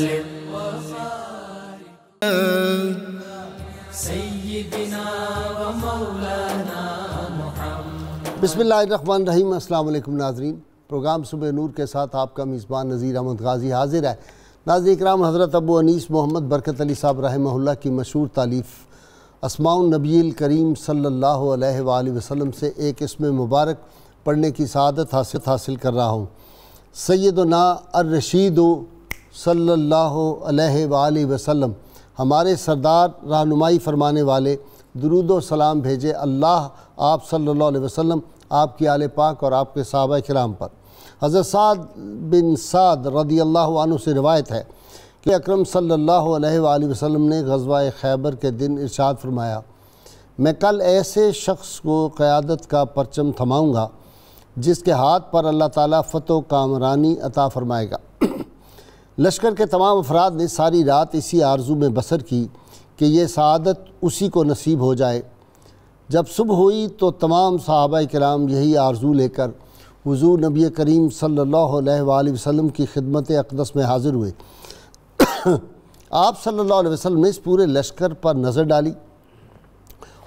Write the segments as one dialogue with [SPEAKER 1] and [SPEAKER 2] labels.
[SPEAKER 1] وسلم
[SPEAKER 2] रहीम अस्सलाम वालेकुम नाजरीन प्रोग्राम सुबह नूर के साथ आपका मेज़बान नज़ीर अहमद गाजी हाजिर है नाजर कराम हज़रत अबू अनीस मोहम्मद बरकत अली साहब रहमहुल्ला की मशहूर तालीफ़ असमाउन नबील करीम सल्लल्लाहु अलैहि वसल्लम से एक इसम मुबारक पढ़ने की सदत हासिल हासिल कर रहा हूँ सैदना अर्रशीद सल्ला वसलम हमारे सरदार रहनुमाई फरमाने वाले दरुदो सलाम भेजे अल्लाह आप सल्ला वसलम आपकी आल पाक और आपके सब कराम पर हज़रत साद बिन साद रदी अल्लाह से रवायत है कि अक्रम सल्ला वसलम ने गजवा खैबर के दिन इर्शाद फरमाया मैं कल ऐसे शख्स को क़्यादत का परचम थमाऊँगा जिसके हाथ पर अल्लाह ताली फ़तह कामरानी अता फरमाएगा लश्कर के तमाम अफराद ने सारी रात इसी आरजू में बसर की कि ये शहादत उसी को नसीब हो जाए जब सुबह हुई तो तमाम साहबा कराम यही आरजू लेकर वज़ू नबी करीम सल्लल्लाहु अलैहि वसल्लम की खिदमत अकदस में हाज़िर हुए आप सल्लल्लाहु अलैहि वसल्लम ने इस पूरे लश्कर पर नज़र डाली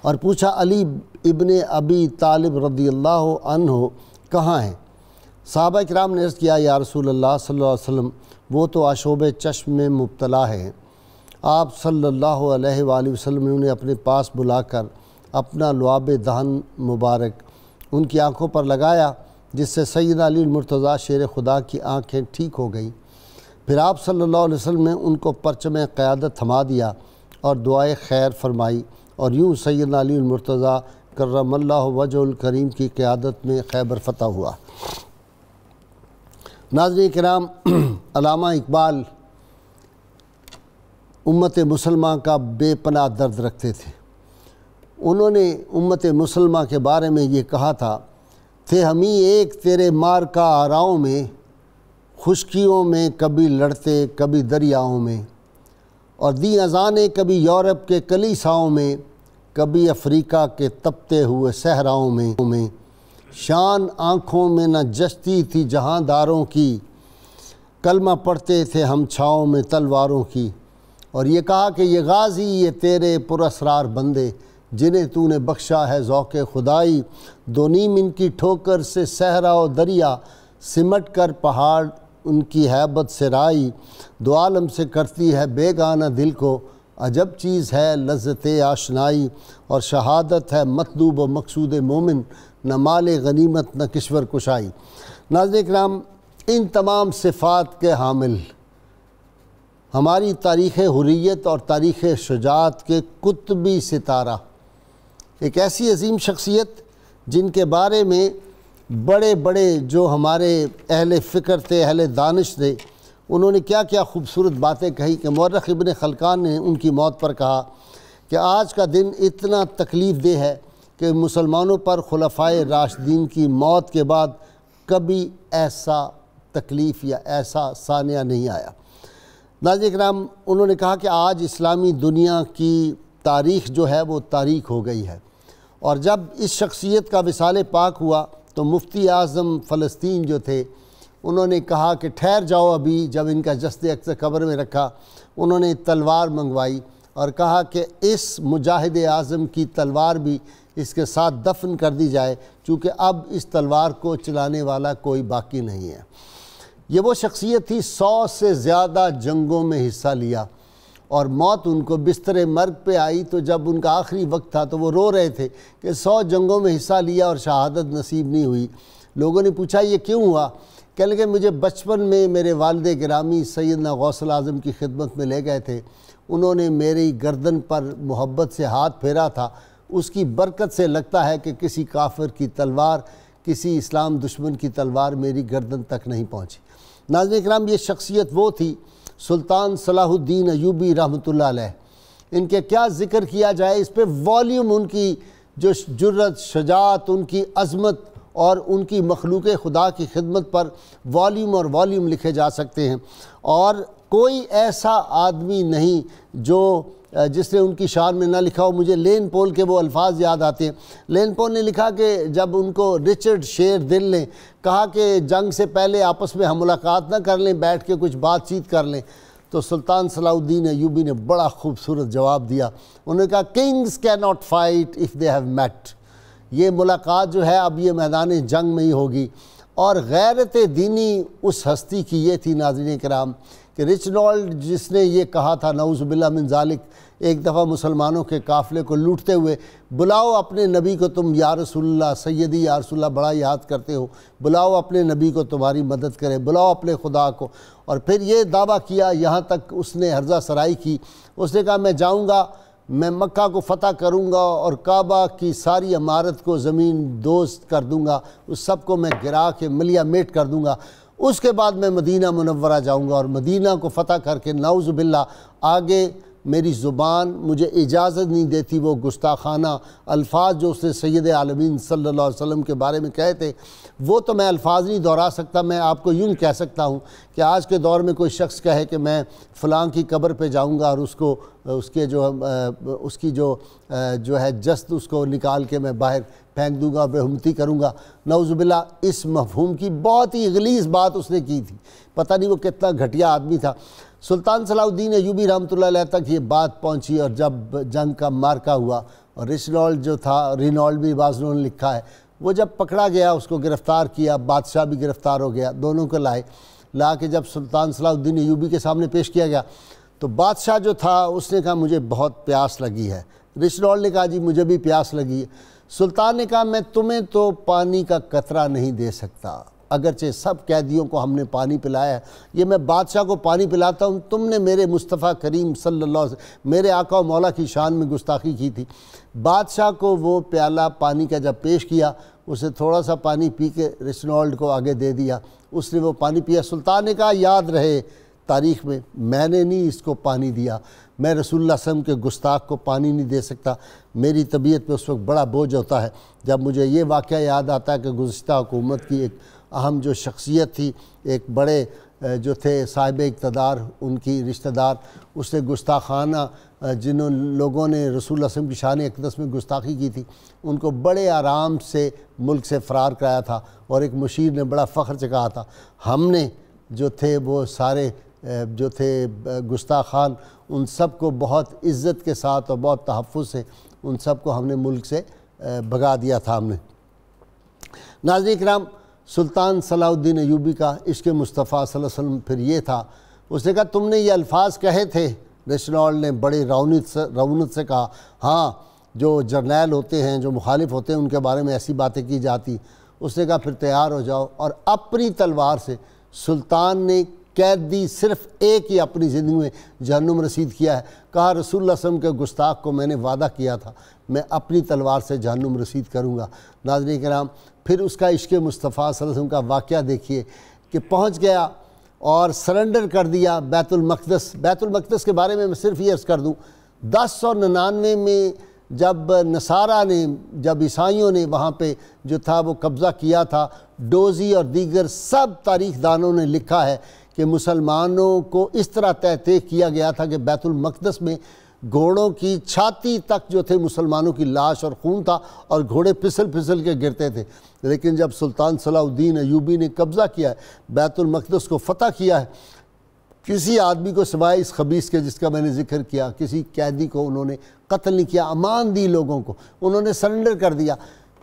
[SPEAKER 2] और पूछा अली इबन अबी तालिब रदी अल्लाह कहाँ हैं साहबा कराम ने अर्ज़ किया या रसूल अल्लाह सल्लल्लाहु अलैहि वसल्लम वो तो आशोब चश्म में मुबतला है आप सल्लल्लाहु अलैहि वसल्लम ने अपने पास बुलाकर अपना लुआब दहन मुबारक उनकी आंखों पर लगाया जिससे सैद अली मुर्तज़ा शेर खुदा की आंखें ठीक हो गई फिर आप सल्लल्लाहु अलैहि वसल्लम ने उनको परचम क़्यादत थमा दिया और दुआए खैर फरमाई और यूँ सैद अली मुर्तज़ा वजुल करीम की क़्यादत में खैबर फतह हुआ नाजरी कराम अलामा इकबाल उम्मत मुसलमा का बेपना दर्द रखते थे उन्होंने उम्मत मुसलमा के बारे में ये कहा था थे हम ही एक तेरे मार का आराओं में खुशकियों में कभी लड़ते कभी दरियाओं में और दी अजाने कभी यूरोप के कलीसाओं में कभी अफ्रीका के तपते हुए सहराओं में शान आँखों में न जस्ती थी जहाँदारों की कलमा पढ़ते थे हम छाओं में तलवारों की और ये कहा कि ये गाजी ये तेरे पुरसरार बंदे जिन्हें तूने बख्शा है ज़ौक़ खुदाई दो नीम इनकी ठोकर से सहरा और दरिया सिमट कर पहाड़ उनकी हैबत से राई दो आलम से करती है बेगाना दिल को अजब चीज़ है लज्जत आशनाई और शहादत है मतलूब व मकसूद मोमिन न माल गनीमत न किश्वर कुशाई नाज कराम इन तमाम सिफ़ात के हामिल हमारी तारीख़ हुरियत और तारीख़ शुजात के कुतबी सितारा एक ऐसी अजीम शख्सियत जिनके बारे में बड़े बड़े जो हमारे अहल फ़िक्र थे अहल दानिश थे उन्होंने क्या क्या खूबसूरत बातें कही कि मौरख इबन खलकान ने उनकी मौत पर कहा कि आज का दिन इतना तकलीफ़ दह है कि मुसलमानों पर खुलफाए राशदीन की मौत के बाद कभी ऐसा तकलीफ़ या ऐसा सानिया नहीं आया नाजिक कराम उन्होंने कहा कि आज इस्लामी दुनिया की तारीख जो है वो तारीख हो गई है और जब इस शख्सियत का विसाल पाक हुआ तो मुफ्ती आज़म फ़लस्तीन जो थे उन्होंने कहा कि ठहर जाओ अभी जब इनका जस्ते अक्सर कब्र में रखा उन्होंने तलवार मंगवाई और कहा कि इस मुजाहिद आज़म की तलवार भी इसके साथ दफन कर दी जाए चूँकि अब इस तलवार को चलाने वाला कोई बाकी नहीं है ये वो शख्सियत थी सौ से ज़्यादा जंगों में हिस्सा लिया और मौत उनको बिस्तर मर्ग पे आई तो जब उनका आखिरी वक्त था तो वो रो रहे थे कि सौ जंगों में हिस्सा लिया और शहादत नसीब नहीं हुई लोगों ने पूछा ये क्यों हुआ कह लगे मुझे बचपन में मेरे वालद ग्रामी सैदना गौसल आजम की खिदमत में ले गए थे उन्होंने मेरी गर्दन पर मोहब्बत से हाथ फेरा था उसकी बरकत से लगता है कि किसी काफिर की तलवार किसी इस्लाम दुश्मन की तलवार मेरी गर्दन तक नहीं पहुँची नाजन कराम ये शख्सियत वो थी सुल्तान सलाहुद्दीन अयूबी रहमत इनके क्या ज़िक्र किया जाए इस पर वॉल्यूम उनकी जो जुर्रत शजात उनकी अज़मत और उनकी मखलूक खुदा की खिदमत पर वॉल्यूम और वॉल्यूम लिखे जा सकते हैं और कोई ऐसा आदमी नहीं जो जिसने उनकी शान में ना लिखा हो मुझे लेन पोल के वो अल्फाज याद आते हैं लेन पोल ने लिखा कि जब उनको रिचर्ड शेर दिल ने कहा कि जंग से पहले आपस में हम मुलाकात ना कर लें बैठ के कुछ बातचीत कर लें तो सुल्तान सलाउद्दीन यूबी ने बड़ा खूबसूरत जवाब दिया उन्होंने कहा kings can not fight if they have met ये मुलाकात जो है अब ये मैदान जंग में ही होगी और गैरत दीनी उस हस्ती की ये थी नाजरन कराम कि रिचनॉल्ड जिसने ये कहा था नऊज़बिल्ला मिन जालिक एक दफ़ा मुसलमानों के काफ़िले को लूटते हुए बुलाओ अपने नबी को तुम या रसुल्ला सैदी या रसुल्ला बड़ा याद करते हो बुलाओ अपने नबी को तुम्हारी मदद करे बुलाओ अपने खुदा को और फिर ये दावा किया यहाँ तक उसने हर्जा सराई की उसने कहा मैं जाऊँगा मैं मक्का को फ़तह करूँगा और काबा की सारी इमारत को ज़मीन दोस्त कर दूँगा उस सब को मैं गिरा के मलिया मेट कर दूँगा उसके बाद मैं मदीना मुनवरा जाऊँगा और मदीना को फ़तह करके नाउज़ आगे मेरी ज़ुबान मुझे इजाज़त नहीं देती वो गुस्ताखाना अल्फाज जो उसने सैद आलमीन सल्ला वसम के बारे में कहे थे वो तो मैं अल्फाज नहीं दोहरा सकता मैं आपको यूँ कह सकता हूँ कि आज के दौर में कोई शख्स कहे कि मैं फ़लाँ की कब्र पर जाऊँगा और उसको उसके जो उसकी जो जो है जस्त उसको निकाल के मैं बाहर फेंक दूंगा बेहमती करूँगा नौज़बिल्ला इस मफहूम की बहुत ही गलीस बात उसने की थी पता नहीं वो कितना घटिया आदमी था सुल्तान सलाउद्दीन एयूबी रहमत तक ये बात पहुंची और जब जंग का मार्का हुआ और रिसनॉल्ड जो था रिनॉल्ड भी बाजनों ने लिखा है वो जब पकड़ा गया उसको गिरफ़्तार किया बादशाह भी गिरफ़्तार हो गया दोनों को लाए ला के जब सुल्तान सलाउद्दीन यूबी के सामने पेश किया गया तो बादशाह जो था उसने कहा मुझे बहुत प्यास लगी है रिशनॉल ने कहा जी मुझे भी प्यास लगी है सुल्तान ने कहा मैं तुम्हें तो पानी का कतरा नहीं दे सकता अगरचे सब कैदियों को हमने पानी पिलाया है ये मैं बादशाह को पानी पिलाता हूँ तुमने मेरे मुस्तफ़ा करीम सल्लल्लाहु अलैहि वसल्लम मेरे आका और मौला की शान में गुस्ताखी की थी बादशाह को वो प्याला पानी का जब पेश किया उसे थोड़ा सा पानी पी के रिसनॉल्ड को आगे दे दिया उसने वो पानी पिया सुल्तान ने कहा याद रहे तारीख में मैंने नहीं इसको पानी दिया मैं रसूलुल्लाह वसम के गुस्ताख को पानी नहीं दे सकता मेरी तबीयत पर उस वक्त बड़ा बोझ होता है जब मुझे ये वाक़ याद आता है कि गुज्त हुकूमत की एक अहम जो शख्सियत थी एक बड़े जो थे साहिब इकतदार उनकी रिश्तेदार उसने गुस्ताखाना जिन लोगों ने रसूल असम की शान अकदस में गुस्ताखी की थी उनको बड़े आराम से मुल्क से फ़रार कराया था और एक मुशीर ने बड़ा फ़ख्र से कहा था हमने जो थे वो सारे जो थे गुस्ताखान उन सब को बहुत इज़्ज़त के साथ और बहुत तहफ़ से उन सब को हमने मुल्क से भगा दिया था हमने नाजिक राम सुल्तान सलाउद्दीन यूबी का इश्क मुस्तफ़ा वसल्लम फिर ये था उसने कहा तुमने ये अल्फाज कहे थे रेशनॉल ने बड़े रौनत से रौनत से कहा हाँ जो जर्नैल होते हैं जो मुखालिफ होते हैं उनके बारे में ऐसी बातें की जाती उसने कहा फिर तैयार हो जाओ और अपनी तलवार से सुल्तान ने कैदी सिर्फ एक ही अपनी ज़िंदगी में जहनुम रसीद किया है कहा रसूल वसम के गुस्ताख को मैंने वादा किया था मैं अपनी तलवार से जहनुम रसीद करूँगा नाजरी कराम फिर उसका इश्क मुस्तफ़ा वसम का वाक़ देखिए कि पहुँच गया और सरेंडर कर दिया बैतुलमक़दस बैतुलमक़दस के बारे में मैं सिर्फ ये अर्ज़ कर दूँ दस सौ निन्यानवे में जब नसारा ने जब ईसाइयों ने वहाँ पे जो था वो कब्ज़ा किया था डोजी और दीगर सब तारीख दानों ने लिखा है कि मुसलमानों को इस तरह तय किया गया था कि बैतुलमक़दस में घोड़ों की छाती तक जो थे मुसलमानों की लाश और खून था और घोड़े फिसल फिसल के गिरते थे लेकिन जब सुल्तान सलाउद्दीन अयूबी ने कब्ज़ा किया है बैतुलमक़दस को फ़तह किया है किसी आदमी को सिवाय इस खबीस के जिसका मैंने जिक्र किया किसी कैदी को उन्होंने कत्ल नहीं किया अमान दी लोगों को उन्होंने सरेंडर कर दिया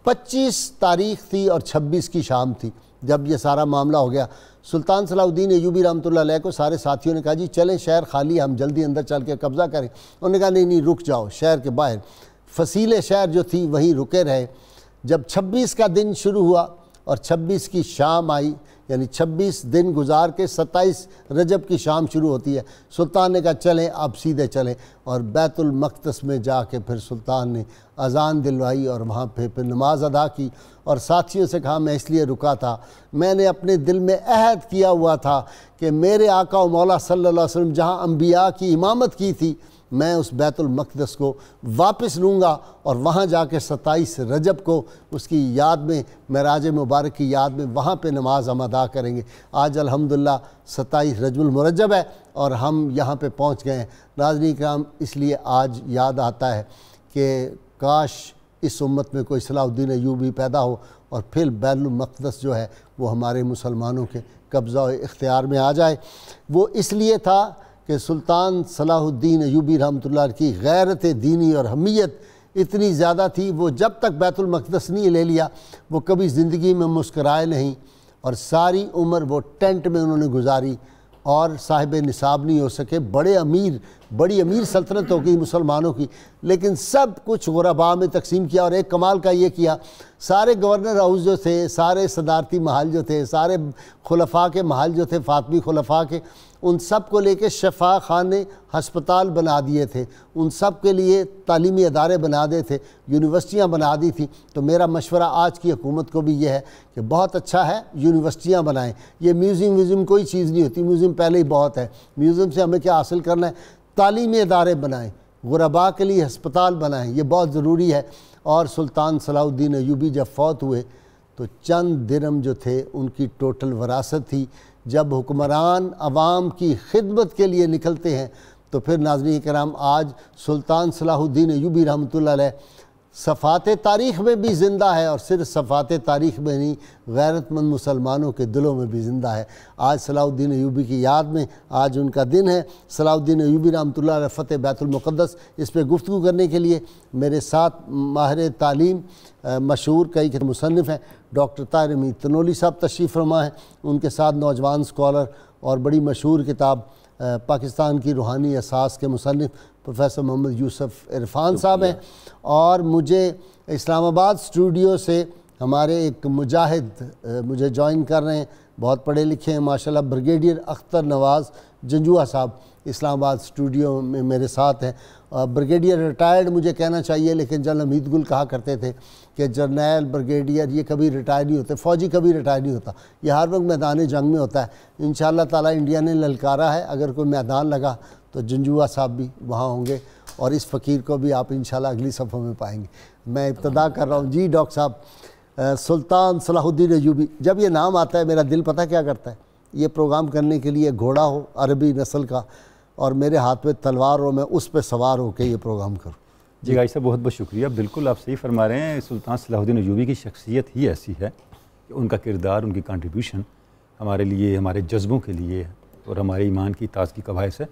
[SPEAKER 2] 25 तारीख थी और 26 की शाम थी जब ये सारा मामला हो गया सुल्तान सलाउद्दीन एयूबी रहमत को सारे साथियों ने कहा जी चलें शहर खाली हम जल्दी अंदर चल के कब्ज़ा करें उन्होंने कहा नहीं नहीं रुक जाओ शहर के बाहर फसीले शहर जो थी वहीं रुके रहे जब 26 का दिन शुरू हुआ और 26 की शाम आई यानी 26 दिन गुजार के 27 रजब की शाम शुरू होती है सुल्तान ने कहा चलें आप सीधे चलें और बैतुल मकदस में जा के फिर सुल्तान ने अजान दिलवाई और वहाँ पे फिर नमाज़ अदा की और साथियों से कहा मैं इसलिए रुका था मैंने अपने दिल में अहद किया हुआ था कि मेरे आका मौला सल्लल्लाहु अलैहि जहाँ अम्बिया की इमामत की थी मैं उस बैतुलमक़दस को वापस लूँगा और वहाँ जा कर सत्ताईस रजब को उसकी याद में महराज मुबारक की याद में वहाँ पर नमाज हम अदा करेंगे आज अलहमदिल्ला सत्ताईस रजबुलमरजब है और हम यहाँ पर पहुँच गए हैं नाजनी कराम इसलिए आज याद आता है कि काश इस उम्मत में कोई सलाउद्दीन यूबी पैदा हो और फिर बैतुलमक़दस जो है वो हमारे मुसलमानों के कब्ज़ा इख्तियार में आ जाए वो इसलिए था कि सुल्तान सलाहुद्दीन यूबी रहमत की गैरत दीनी और हमीयत इतनी ज़्यादा थी वो जब तक बैतुलमक़दस नहीं ले लिया वो कभी ज़िंदगी में मुस्कराए नहीं और सारी उम्र वो टेंट में उन्होंने गुजारी और साहिब निसाब नहीं हो सके बड़े अमीर बड़ी अमीर सल्तनत हो गई मुसलमानों की लेकिन सब कुछ गुरबा में तकसीम किया और एक कमाल का ये किया सारे गवर्नर हाउस जो थे सारे सदारती महल जो थे सारे खलफा के महल जो थे फातमी खलफा के उन सब को लेके शफा खाने हस्पताल बना दिए थे उन सब के लिए तालीमी अदारे बना दिए थे यूनिवर्सिटियाँ बना दी थी तो मेरा मशवरा आज की हुकूमत को भी यह है कि बहुत अच्छा है यूनिवर्सिटियाँ बनाएँ ये म्यूज़ियम व्यूज़ियम कोई चीज़ नहीं होती म्यूज़ियम पहले ही बहुत है म्यूज़ियम से हमें क्या हासिल करना है तालीमी अदारे बनाएँ गुरबा के लिए हस्पताल बनाएँ ये बहुत ज़रूरी है और सुल्तान सलाउद्दीन अयूबी जब फौत हुए तो चंद दिनम जो थे उनकी टोटल वरासत थी जब हुक्मरान आवाम की खिदमत के लिए निकलते हैं तो फिर नाजनी कराम आज सुल्तान सलाहुद्दीन यूबी रहमत सफ़ात तारीख़ में भी ज़िंदा है और सिर्फ सफ़ात तारीख़ में नहीं गैरतमंद मुसलमानों के दिलों में भी ज़िंदा है आज सलाउद्दीन यूबी की याद में आज उनका दिन है सलाउद्दीन यूबी रामतुल्ला रफ़त बैतुलमक़दस इस पर गुफ्तु करने के लिए मेरे साथ माहर तालीम मशहूर कई के मुसनफ़ हैं डॉक्टर तारम तनोली साहब तशरीफ़ रमा हैं उनके साथ नौजवान स्कॉलर और बड़ी मशहूर किताब पाकिस्तान की रूहानी असास के मुसनफ़ प्रोफेसर मोहम्मद यूसुफ इरफान साहब हैं और मुझे इस्लामाबाद स्टूडियो से हमारे एक मुजाहिद मुझे ज्वाइन कर रहे हैं बहुत पढ़े लिखे हैं माशाल्लाह ब्रिगेडियर अख्तर नवाज़ जंजुआ साहब इस्लामाबाद स्टूडियो में मेरे साथ हैं ब्रिगेडियर रिटायर्ड मुझे कहना चाहिए लेकिन जनरल हमीद गुल कहा करते थे कि जर्नैल ब्रिगेडियर ये कभी रिटायर नहीं होते फ़ौजी कभी रिटायर नहीं होता ये हर वक्त मैदान जंग में होता है इन ताला इंडिया ने ललकारा है अगर कोई मैदान लगा तो जंजुआ साहब भी वहाँ होंगे और इस फ़कीर को भी आप इन अगली सफ़ों में पाएंगे मैं इब्तदा कर रहा हूँ जी डॉक्टर साहब सुल्तान सलाहुद्दीन अयूबी जब ये नाम आता है मेरा दिल पता क्या करता है ये प्रोग्राम करने के लिए घोड़ा हो अरबी नस्ल का और मेरे हाथ में तलवार हो मैं उस पर सवार होकर ये प्रोग्राम करूँ
[SPEAKER 3] जी गाई साहब बहुत बहुत शुक्रिया बिल्कुल आप सही फरमा रहे हैं सुल्तान सलाहुद्दीन यूबी की शख्सियत ही ऐसी है कि उनका किरदार उनकी कंट्रीब्यूशन हमारे लिए हमारे जज्बों के लिए और हमारे ईमान की ताजगी का बायस है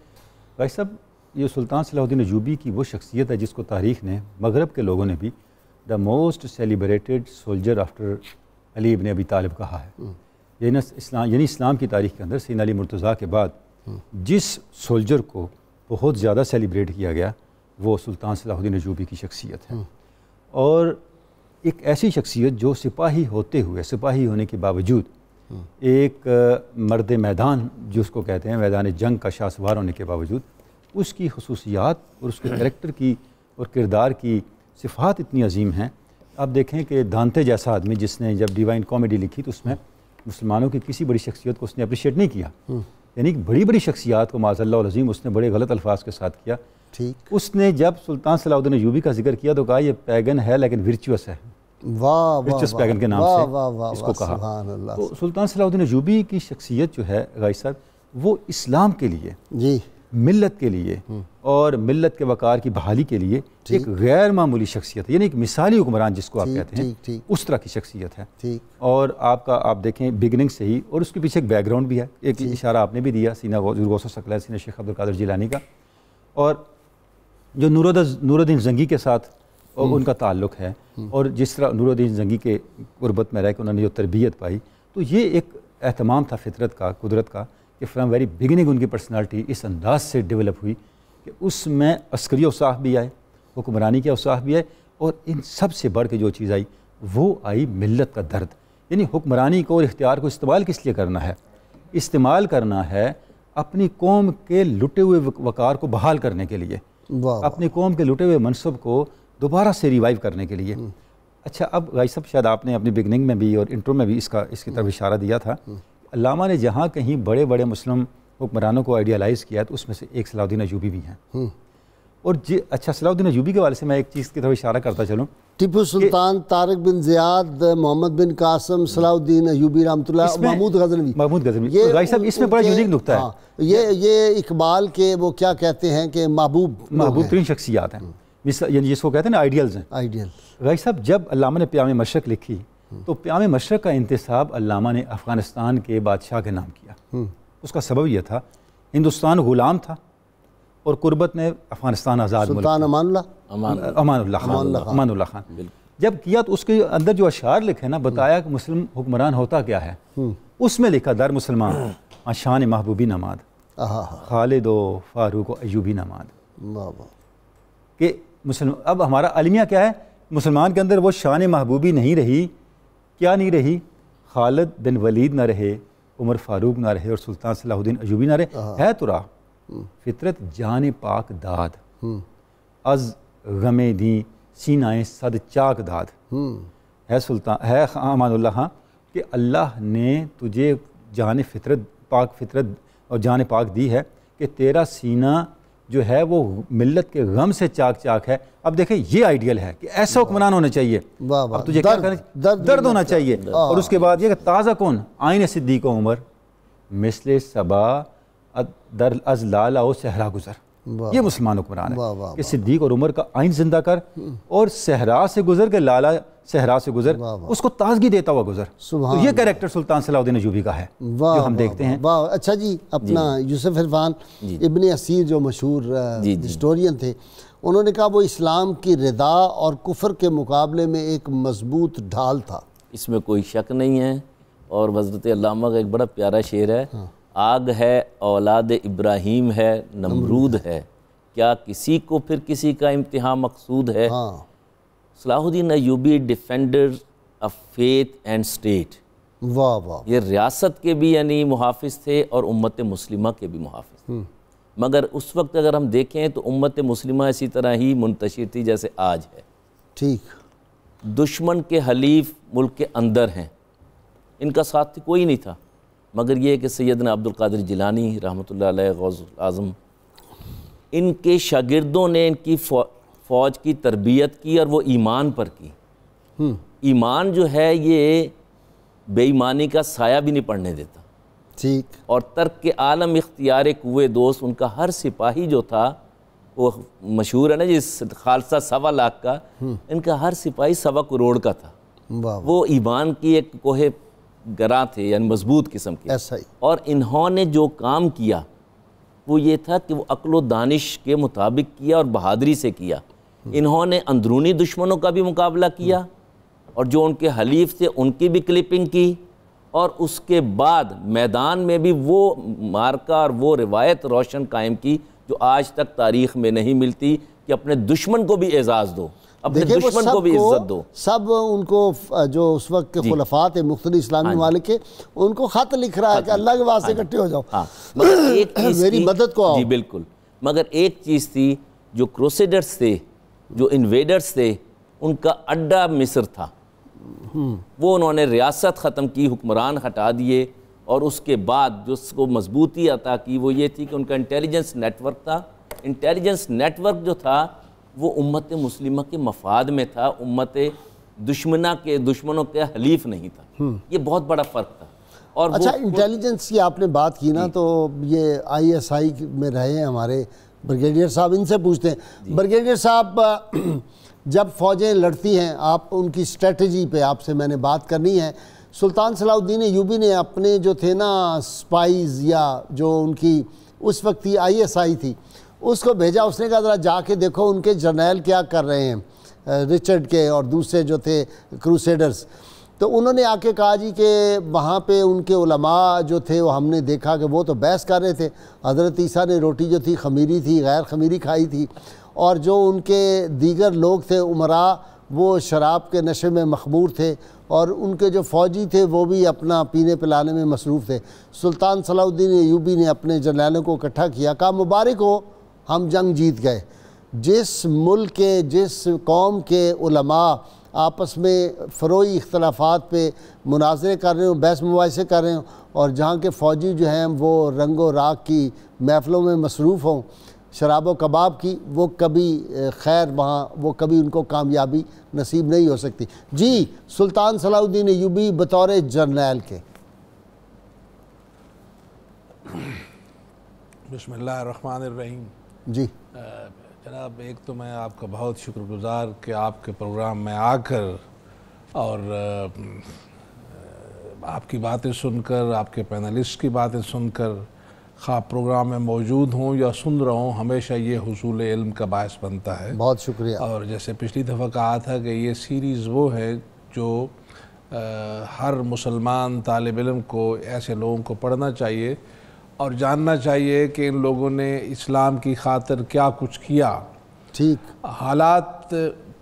[SPEAKER 3] गाई साहब ये सुल्तान सलाहुद्दीन यूबी की वो शख्सियत है जिसको तारीख ने मगरब के लोगों ने भी the most celebrated soldier after अलीब ने अभी तालब कहा है हम्म। यानी इस्लाम यानी इस्लाम की तारीख के अंदर सीन अली मुर्तज़ा के बाद जिस सोल्जर को बहुत ज़्यादा सेलिब्रेट किया गया वो सुल्तान सलाहुद्दीन अजूबी की शख्सियत है हम्म। और एक ऐसी शख्सियत जो सिपाही होते हुए सिपाही होने के बावजूद हम्म। एक मर्द मैदान जिसको कहते हैं मैदान जंग का शाहवार होने के बावजूद उसकी खसूसियात और उसके करेक्टर की और किरदार की सिफात इतनी अजीम हैं आप देखें कि दानते जैसा आदमी जिसने जब डिवाइन कॉमेडी लिखी तो उसमें मुसलमानों की किसी बड़ी शख्सियत को उसने अप्रिशिएट नहीं किया हम्म। यानी कि बड़ी बड़ी शख्सियात को अजीम उसने बड़े गलत अल्फाज के साथ किया ठीक उसने जब सुल्तान सलाउद्दीन यूबी का जिक्र किया तो कहा यह पैगन है लेकिन विरचुअस है वाह पैगन के नाम से इसको कहा तो सुल्तान सलाउद्दीन यूबी की शख्सियत जो है गाई साहब वो इस्लाम के लिए जी मिलत के लिए और मिलत के वक़ार की बहाली के लिए एक गैर मामूली शख्सियत है यानी एक मिसाली हुक्मरान जिसको आप कहते हैं उस तरह की शख्सियत है और आपका आप देखें बिगनिंग से ही और उसके पीछे एक बैकग्राउंड भी है एक इशारा आपने भी दिया सीना गौसो सकला सीना शेख अब्दुल कादर जिलानी का और जो नूरद नूरुद्दीन जंगी के साथ और हम्म। उनका ताल्लुक है हम्म। और जिस तरह नूरुद्दीन जंगी के गुरबत में रह के उन्होंने जो तरबियत पाई तो ये एक अहतमाम था फितरत का कुदरत का कि फ्राम वेरी बिगिनिंग उनकी पर्सनैलिटी इस अंदाज से डेवलप हुई कि उसमें अस्करी उत्साह भी आए हुक्मरानी के उत्साह भी आए और इन सब से बढ़ के जो चीज़ आई वो आई मिलत का दर्द यानी हुक्मरानी को और इख्तियार को इस्तेमाल किस लिए करना है इस्तेमाल करना है अपनी कौम के लुटे हुए वक़ार को बहाल करने के लिए अपनी कौम के लुटे हुए मनसब को दोबारा से रिवाइव करने के लिए हम्म। अच्छा अब भाई साहब शायद आपने अपनी बिगनिंग में भी और इंटरव्यू में भी इसका इसकी तरफ इशारा दिया था अलामा ने जहाँ कहीं बड़े बड़े मुस्लिम हुक्मरानों को आइडियालाइज़ किया तो उसमें से एक सलाउद्दीन अयूबी भी हैं हम्म। और जी अच्छा सलाउद्दीन अयूबी के वाले से मैं एक चीज़ की तरफ इशारा करता चलूँ
[SPEAKER 2] टिपू सुल्तान तारक बिन जियाद मोहम्मद बिन कासम हम्म। सलाउद्दीन अयूबी रहमतुल्लाह महमूद
[SPEAKER 3] गजनवी महमूद
[SPEAKER 2] गजनवी ये तो भाई साहब इसमें बड़ा यूनिक नुकता है हाँ,
[SPEAKER 3] ये ये
[SPEAKER 2] इकबाल के वो
[SPEAKER 3] क्या कहते हैं कि महबूब महबूब तरीन शख्सियात हैं हम्म। यानी जिसको कहते हैं ना आइडियल्स हैं आइडियल भाई साहब जब अलामा ने प्याम मशक लिखी तो प्याम मशरक़ का इंतसाब अलामा ने अफ़गानिस्तान के बादशाह के नाम किया हम्म। उसका सबब यह था हिंदुस्तान ग़ुलाम था और कुर्बत ने अफ़गानिस्तान आज़ाद
[SPEAKER 2] अमान खान
[SPEAKER 3] खान जब किया तो उसके अंदर जो अशार लिखे ना बताया कि मुस्लिम हुक्मरान होता क्या है हम्म। उसमें लिखा दर मुसलमान आशान महबूबी नमाद खालिद व फारूक अयूबी नमाद कि मुसलमान अब हमारा अलमिया क्या है मुसलमान के अंदर वो शान महबूबी नहीं रही क्या नहीं रही खालिद बिन वलीद ना रहे उमर फारूक ना रहे और सुल्तान सलाहुद्दीन अजूबी ना रहे हाँ। है तो रहा हम्म। फितरत जान पाक दाद हम्म। अज गमे दी सीनाए सद चाक दाद हम्म। है सुल्तान है हाँ, अमानुल्ला हाँ कि अल्लाह ने तुझे जान फितरत पाक फितरत और जान पाक दी है कि तेरा सीना जो है वो मिल्लत के गम से चाक चाक है अब देखें ये आइडियल है कि ऐसा हुक्मरान होना चाहिए अब तुझे दर्द, क्या करना दर्द, दर्द होना चाहिए और उसके बाद ये ताज़ा कौन आइन सिद्दीक उमर मिसले सबा दर अजलाला सहरा गुजर ये मुसलमान हुक्मरान है सिद्दीक और उमर का आइन जिंदा कर हम्म। और सहरा से गुजर के लाला सहरा से गुजर उसको ताजगी देता हुआ गुजर तो ये कैरेक्टर सुल्तान सलाउद्दीन अजूबी का है जो हम देखते हैं वाह अच्छा जी अपना यूसुफ इरफान इबन असीर
[SPEAKER 2] जो मशहूर हिस्टोरियन थे उन्होंने कहा वो इस्लाम की रिदा और कुफर के मुकाबले में एक मजबूत ढाल था
[SPEAKER 1] इसमें कोई शक नहीं है और हजरत का एक बड़ा प्यारा शेर है हाँ। आग है औलाद इब्राहिम है नमरूद है क्या किसी को फिर किसी का इम्तहा मकसूद है हाँ। Salahuddin Ayubi defender of faith and state वाह वाह ये रियासत के भी यानी मुहाफ़ थे और उम्मत मुस्लिमा के भी मुहाफ़ थे हम्म। मगर उस वक्त अगर हम देखें तो उम्मत मुस्लिमा इसी तरह ही मुंतशिर थी जैसे आज है ठीक दुश्मन के हलीफ मुल्क के अंदर हैं इनका साथ कोई नहीं था मगर ये कि सैदन अब्दुल्कर जिलानी रहमत आज़म इनके शागिर्दों ने इनकी फ़ौज की तरबियत की और वो ईमान पर की हम्म। ईमान जो है ये बेईमानी का साया भी नहीं पड़ने देता ठीक और तर्क के आलम इख्तियार कुए दोस्त उनका हर सिपाही जो था वो मशहूर है ना जिस खालसा सवा लाख का हम्म। इनका हर सिपाही सवा करोड़ का था वो ईमान की एक कोहे गरा थे यानी मजबूत किस्म के ऐसा ही और इन्होंने जो काम किया वो ये था कि वो अक्ल दानिश के मुताबिक किया और बहादरी से किया हम्म। इन्होंने अंदरूनी दुश्मनों का भी मुकाबला किया हम्म। और जो उनके हलीफ थे उनकी भी क्लिपिंग की और उसके बाद मैदान में भी वो मार्का और वो रिवायत रोशन कायम की जो आज तक तारीख में नहीं मिलती कि अपने दुश्मन को भी एज़ाज़ दो अपने दुश्मन को भी इज्जत दो
[SPEAKER 2] सब उनको जो उस वक्त के खुलफात है मुख्तलि इस्लामी ममालिक हाँ के उनको खत लिख रहा है कि अल्लाह के वास्ते हाँ इकट्ठे हो जाओ हाँ, मगर एक चीज़ मेरी मदद को जी
[SPEAKER 1] बिल्कुल मगर एक चीज़ थी जो क्रोसेडर्स थे जो इन्वेडर्स थे उनका अड्डा मिस्र था हम्म। वो उन्होंने रियासत ख़त्म की हुक्मरान हटा दिए और उसके बाद जो उसको मजबूती अता की वो ये थी कि उनका इंटेलिजेंस नेटवर्क था इंटेलिजेंस नेटवर्क जो था वो उम्मत मुस्लिम के मफाद में था उम्मत दुश्मना के दुश्मनों के हलीफ नहीं था हम्म। ये बहुत बड़ा फ़र्क था और अच्छा
[SPEAKER 2] इंटेलिजेंस की आपने बात की ना तो ये आईएसआई में रहे हैं हमारे ब्रिगेडियर साहब इनसे पूछते हैं ब्रिगेडियर साहब जब फौजें लड़ती हैं आप उनकी स्ट्रेटजी पे आपसे मैंने बात करनी है सुल्तान सलाउद्दीन यूबी ने अपने जो थे ना स्पाइज या जो उनकी उस वक्त ही आईएसआई थी उसको भेजा उसने कहा ज़रा जाके देखो उनके जर्नैल क्या कर रहे हैं रिचर्ड के और दूसरे जो थे क्रूसेडर्स तो उन्होंने आके कहा जी कि वहाँ पे उनके उलमा जो थे वो हमने देखा कि वो तो बहस कर रहे थे हज़रत ईसा ने रोटी जो थी खमीरी थी गैर खमीरी खाई थी और जो उनके दीगर लोग थे उमरा वो शराब के नशे में मखबूर थे और उनके जो फ़ौजी थे वो भी अपना पीने पिलाने में मसरूफ़ थे सुल्तान सलाउद्दीन यूबी ने अपने जर्नैलों को इकट्ठा किया कहा मुबारक हो हम जंग जीत गए जिस मुल्क के जिस कौम के उलमा आपस में फरोई इख्तलाफात पे मुनाजरे कर रहे हों बहस मुबासे कर रहे हों और जहाँ के फ़ौजी जो हैं वो रंगो राग की महफ़लों में मसरूफ़ हों शराब व कबाब की वो कभी खैर वहाँ वो कभी उनको कामयाबी नसीब नहीं हो सकती जी सुल्तान सलाउद्दीन यूबी बतौर जर्नैल के
[SPEAKER 4] बसमीम जी जनाब एक तो मैं आपका बहुत शुक्रगुजार कि आपके प्रोग्राम में आकर और आपकी बातें सुनकर आपके पैनलिस्ट की बातें सुनकर खा प्रोग्राम में मौजूद हूँ या सुन रहा हूँ हमेशा ये हसूल इल्म का बायस बनता है बहुत शुक्रिया और जैसे पिछली दफ़ा कहा था कि ये सीरीज़ वो है जो आ, हर मुसलमान तालब इलम को ऐसे लोगों को पढ़ना चाहिए और जानना चाहिए कि इन लोगों ने इस्लाम की खातर क्या कुछ किया ठीक हालात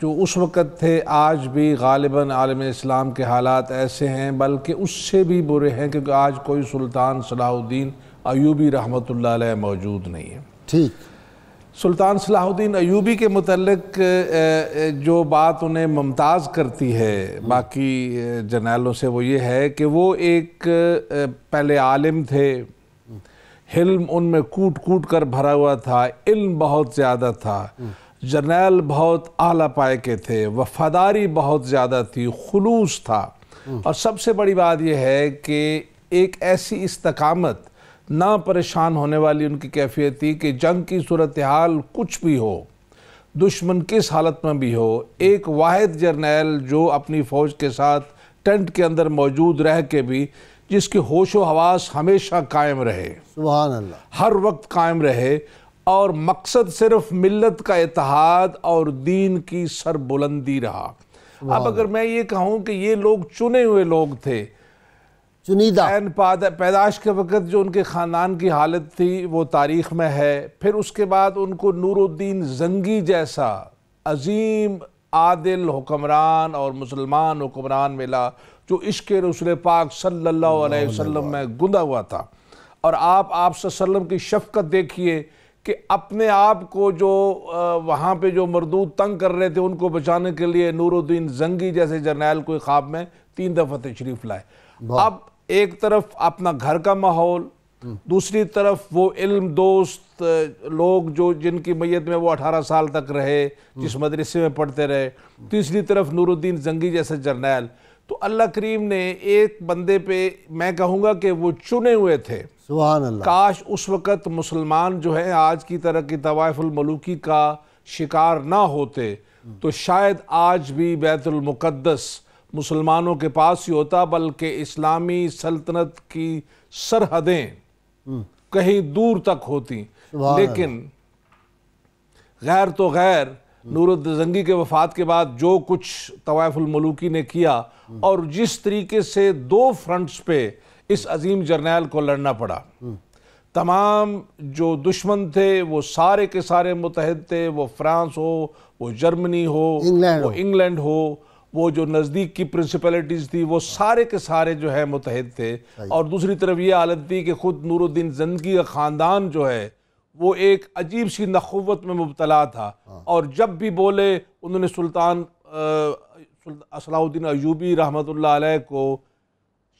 [SPEAKER 4] जो उस वक़्त थे आज भी गालिबा आलम इस्लाम के हालात ऐसे हैं बल्कि उससे भी बुरे हैं क्योंकि आज कोई सुल्तान सलाहुद्दीन अयूबी रहमत मौजूद नहीं है ठीक सुल्तान सलाहुद्दीन अयूबी के मतलब जो बात उन्हें मुमताज़ करती है बाकी जनैलों से वो ये है कि वो एक पहले आलिम थे हिल्म उनमें कूट कूट कर भरा हुआ था इल्म बहुत ज़्यादा था जर्नैल बहुत आला पाए के थे वफादारी बहुत ज़्यादा थी खलूस था और सबसे बड़ी बात यह है कि एक ऐसी इस्तकामत ना परेशान होने वाली उनकी कैफियत थी कि जंग की सूरत हाल कुछ भी हो दुश्मन किस हालत में भी हो एक वाद जर्नैल जो अपनी फ़ौज के साथ टेंट के अंदर मौजूद रह के भी जिसके होश व हवास हमेशा कायम रहे अल्लाह हर वक्त कायम रहे और मकसद सिर्फ मिल्लत का इतिहाद और दीन की सरबुलंदी रहा अब अगर मैं ये कहूँ कि ये लोग चुने हुए लोग थे चुनीदा पैदाश के वक़्त जो उनके ख़ानदान की हालत थी वो तारीख़ में है फिर उसके बाद उनको नूरुद्दीन जंगी जैसा अजीम आदिल हुक्मरान और मुसलमान हुक्मरान मिला जो इश्क रसूल पाक सल्लल्लाहु अलैहि वसल्लम में गुंदा हुआ था और आप आप सल्लम की शफकत देखिए कि अपने आप को जो वहाँ पे जो मरदूद तंग कर रहे थे उनको बचाने के लिए नूरुद्दीन जंगी जैसे जर्नैल कोई ख्वाब में तीन दफ़ा तशरीफ लाए अब एक तरफ अपना घर का माहौल हम्म। दूसरी तरफ वो इल्म दोस्त लोग जो जिनकी मैयत में वो अठारह साल तक रहे जिस हम्म। मदरसे में पढ़ते रहे तीसरी तरफ नूरुद्दीन जंगी जैसे जर्नैल तो अल्लाह करीम ने एक बंदे पे मैं कहूँगा कि वो चुने हुए थे
[SPEAKER 2] काश
[SPEAKER 4] उस वक़्त मुसलमान जो है आज की तरह की तवायफुलमलूकी का शिकार ना होते तो शायद आज भी बैतुलमक़दस मुसलमानों के पास ही होता बल्कि इस्लामी सल्तनत की सरहदें हम्म। कहीं दूर तक होती लेकिन गैर तो गैर जंगी के वफात के बाद जो कुछ तवायफुलमलूकी ने किया और जिस तरीके से दो फ्रंट्स पे इस अजीम जर्नैल को लड़ना पड़ा तमाम जो दुश्मन थे वो सारे के सारे मुतहद थे वो फ्रांस हो वो जर्मनी हो इंग्लैंड वो इंग्लैंड हो वो जो नज़दीक की प्रिंसिपलिटीज़ थी वो सारे के सारे जो है मुतहद थे और दूसरी तरफ ये हालत थी कि ख़ुद नूरुद्दीन जंदगी का ख़ानदान जो है वो एक अजीब सी नखवत में मुबतला था हाँ। और जब भी बोले उन्होंने सुल्तान असलाउद्दीन अयूबी रहमत को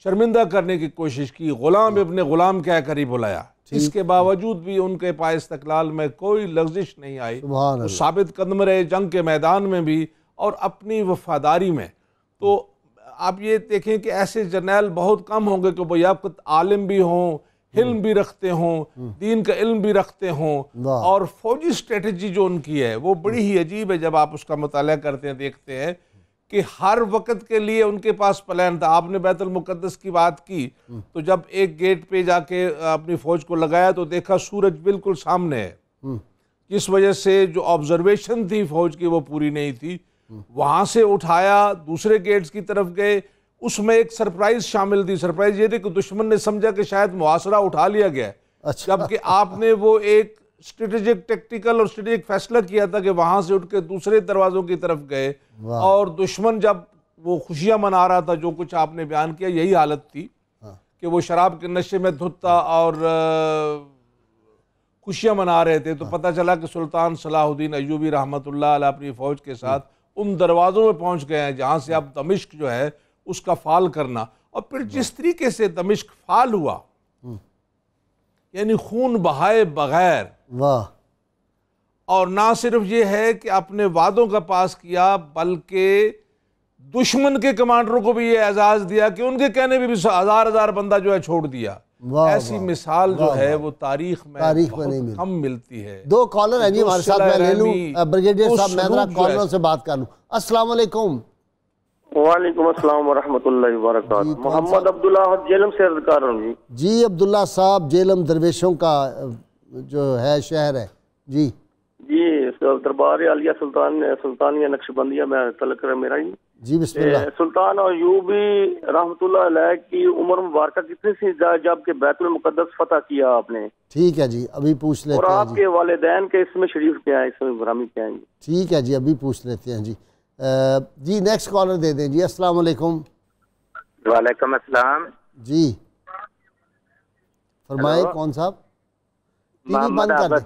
[SPEAKER 4] शर्मिंदा करने की कोशिश की ग़ुलाम अपने हाँ। ग़ुलाम क्या कर ही बुलाया इसके बावजूद भी उनके पाए इस्तलाल में कोई लफ्जिश नहीं आई तो साबित कदम रहे जंग के मैदान में भी और अपनी वफादारी में तो आप ये देखें कि ऐसे जर्नैल बहुत कम होंगे कि भैया आलिम भी हों हिल्म भी रखते हों दीन का इल्म भी रखते हों और फौजी स्ट्रेटजी जो उनकी है वो बड़ी ही अजीब है जब आप उसका मुताल करते हैं देखते हैं कि हर वक्त के लिए उनके पास प्लान था आपने बैतुल मुकद्दस की बात की तो जब एक गेट पे जाके अपनी फौज को लगाया तो देखा सूरज बिल्कुल सामने है जिस वजह से जो ऑब्जर्वेशन थी फौज की वो पूरी नहीं थी वहां से उठाया दूसरे गेट्स की तरफ गए उसमें एक सरप्राइज शामिल थी सरप्राइज ये थी कि दुश्मन ने समझा कि शायद मुहासरा उठा लिया गया अच्छा। जबकि आपने वो एक स्ट्रेटेजिक टेक्टिकल और स्ट्रेटेजिक फैसला किया था कि वहां से उठ के दूसरे दरवाजों की तरफ गए और दुश्मन जब वो खुशियां मना रहा था जो कुछ आपने बयान किया यही हालत थी हाँ। कि वो शराब के नशे में धुत था और खुशियां मना रहे थे तो हाँ। पता चला कि सुल्तान सलाहुद्दीन अयूबी रहमतुल्लाह अपनी फौज के साथ उन दरवाज़ों में पहुंच गए हैं जहां से आप दमिश्क जो है उसका फाल करना और फिर जिस तरीके से दमिश्क फाल हुआ हम्म। यानी खून बहाए बगैर वाह और ना सिर्फ ये है कि अपने वादों का पास किया बल्कि दुश्मन के कमांडरों को भी ये एजाज दिया कि उनके कहने भी हजार हजार बंदा जो है छोड़ दिया ऐसी मिसाल जो है वो तारीख में तारीख में नहीं मिलती कम मिलती है दो
[SPEAKER 2] कॉलर है जी तो हमारे साथ मैं ले लूं ब्रिगेडियर साहब मैं कॉलर से बात कर लूं अस्सलाम वालेकुम वालेकुम अस्सलाम वरहमतुल्लाहि वबरकातुहू मोहम्मद अब्दुल्ला जेलम से अर्ज कर रहा हूँ जी जी अब्दुल्ला साहब जेलम दरवेशों का जो है शहर है जी
[SPEAKER 1] जी दरबार आलिया सुल्तान सुल्तानिया नक्शबंदिया में तलक रहा मेरा ही जी बिस्मिल्लाह सुल्तान और यूबी रहमतुल्लाह अलैह की उम्र मुबारक कितनी
[SPEAKER 2] सी जब के बैतुल मुकद्दस फतह किया आपने ठीक है जी अभी पूछ लेते हैं और आपके वालिदैन
[SPEAKER 1] के इसमें शरीफ क्या है इसमें बरामी क्या है
[SPEAKER 2] ठीक है जी अभी पूछ लेते हैं जी जी नेक्स्ट कॉलर दे दें जी अस्सलाम वालेकुम
[SPEAKER 1] वालेकुम अस्सलाम जी
[SPEAKER 2] फरमाए कौन साहब टीवी बंद कर दें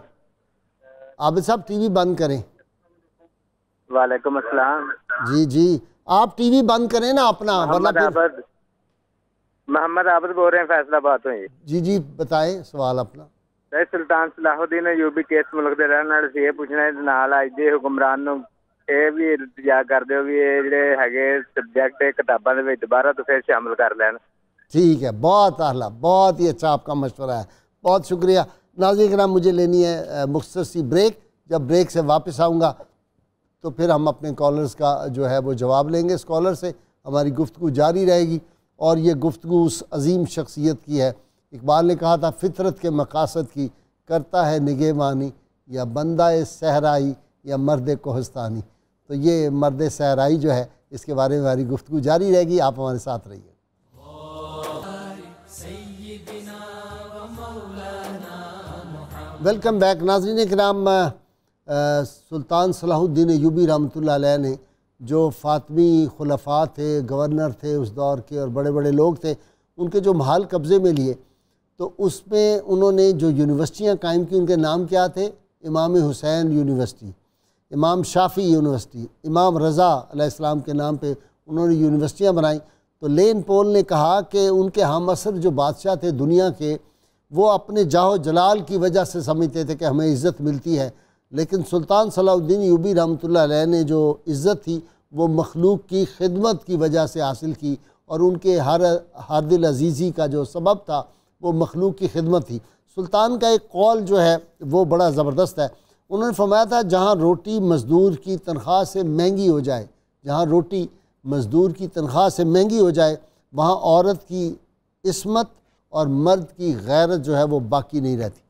[SPEAKER 2] आबिद साहब टीवी बंद करें
[SPEAKER 1] वालेकुम अस्सलाम
[SPEAKER 2] जी जी आप टीवी बंद करें ना अपना वरना
[SPEAKER 4] मोहम्मद आबिद बोल रहे हैं फैसलाबाद तो
[SPEAKER 2] जी जी बताएं सवाल अपना
[SPEAKER 4] सुल्तान सलाहुद्दीन ਸਲਾਹੁਦੀਨ केस मुल्क ਮੁਲਕ
[SPEAKER 1] ਦੇ ਰਹਿਣ ਵਾਲੇ ਸੀ ਇਹ ਪੁੱਛਣਾ ਨਾਲ ਅੱਜ ਦੇ ਹੁਕਮਰਾਨ ਇਹ ਵੀ ਇਲਤਜਾ ਕਰਦੇ ਹੋ ਵੀ ਇਹ ਜਿਹੜੇ ਹੈਗੇ ਸਬਜੈਕਟ ਕਿਤਾਬਾਂ ਦੇ ਵਿੱਚ ਦੁਬਾਰਾ ਤੋਂ ਫਿਰ ਸ਼ਾਮਲ ਕਰ ਲੈਣ
[SPEAKER 2] ठीक है बहुत आला बहुत ही अच्छा आपका मशवरा है बहुत शुक्रिया नाजी कराम मुझे लेनी है मुख्तर सी ब्रेक जब ब्रेक से वापस आऊँगा तो फिर हम अपने कॉलर्स का जो है वो जवाब लेंगे स्कॉलर से हमारी गुफ्तु जारी रहेगी और ये गुफ्तु उस अजीम शख्सियत की है इकबाल ने कहा था फितरत के मकासद की करता है निगेवानी या बंदा सहराई या मर्द कोहस्तानी तो ये मर्द सहराई जो है इसके बारे में हमारी गुफ्तु जारी रहेगी आप हमारे साथ रहिए वेलकम बैक नाजरीन कराम सुल्तान सलाहुद्दीन यूबी रहमत ने जो फातमी खलफा थे गवर्नर थे उस दौर के और बड़े बड़े लोग थे उनके जो महाल कब्ज़े में लिए तो उसमें उन्होंने जो यूनिवर्सिटियाँ कायम की उनके नाम क्या थे इमाम हुसैन यूनिवर्सिटी इमाम शाफ़ी यूनिवर्सिटी इमाम रज़ा अलैहिस्सलाम के नाम पे उन्होंने यूनिवर्सिटियाँ बनाई तो लेन पोल ने कहा कि उनके हम हाँ असर जो बादशाह थे दुनिया के वो अपने जाहो जलाल की वजह से समझते थे कि हमें इज़्ज़त मिलती है लेकिन सुल्तान सलाउद्दीन यूबी रहमत ने जो इज़्ज़त थी वो मखलूक की खिदमत की वजह से हासिल की और उनके हर हर दिल अजीज़ी का जो सबब था वो मखलूक की खिदमत थी सुल्तान का एक कौल जो है वो बड़ा ज़बरदस्त है उन्होंने फरमाया था जहाँ रोटी मज़दूर की तनख्वाह से महंगी हो जाए जहाँ रोटी मज़दूर की तनख्वाह से महंगी हो जाए वहाँ औरत की इसमत और मर्द की गैरत जो है वो बाकी नहीं रहती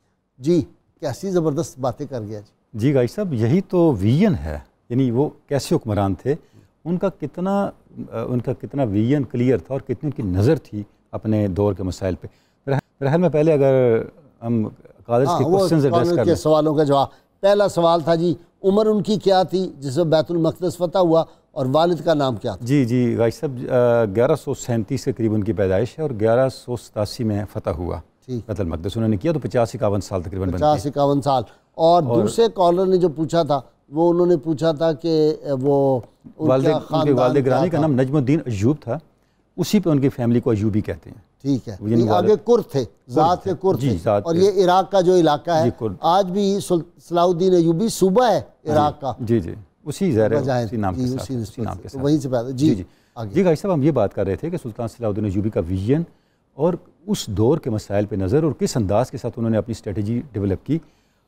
[SPEAKER 2] जी कैसी ज़बरदस्त बातें कर गया
[SPEAKER 3] जी जी गाई साहब यही तो वीयन है यानी वो कैसे हुक्मरान थे उनका कितना उनका कितना वीयन क्लियर था और कितनी उनकी नज़र थी अपने दौर के मसाइल पर रहल में पहले अगर हम कॉलेज हाँ, के
[SPEAKER 2] सवालों का जवाब पहला सवाल था जी उम्र उनकी क्या थी जिसमें बैतुलमकदस फतह हुआ और वालिद का नाम क्या था?
[SPEAKER 3] जी जी गाई साहब ग्यारह सौ सैंतीस के करीब उनकी पैदाइश है और ग्यारह सौ सतासी में फ़तेह हुआ बैतुलमकदस उन्होंने किया तो पचास इक्यावन साल तकरीबन पचास
[SPEAKER 2] इक्यावन साल और, और दूसरे कॉलर ने जो पूछा था वो उन्होंने पूछा था कि वो वाले वाले ग्रामी का नाम
[SPEAKER 3] नजमुद्दीन अजूब था उसी पे उनकी फैमिली को अयूबी कहते हैं ठीक है आगे कुर्द थे जात के कुर्द थे और ये इराक का जो इलाका है आज भी सलाउद्दीन
[SPEAKER 2] अयूबी सूबा है
[SPEAKER 3] इराक का जी जी उसी जहर उसी नाम के तो साथ वहीं से पैदा जी जी जी भाई साहब हम ये बात कर रहे थे कि सुल्तान सलाउद्दीन अयूबी का विजन और उस दौर के मसाइल पर नज़र और किस अंदाज़ के साथ उन्होंने अपनी स्ट्रेटजी डेवलप की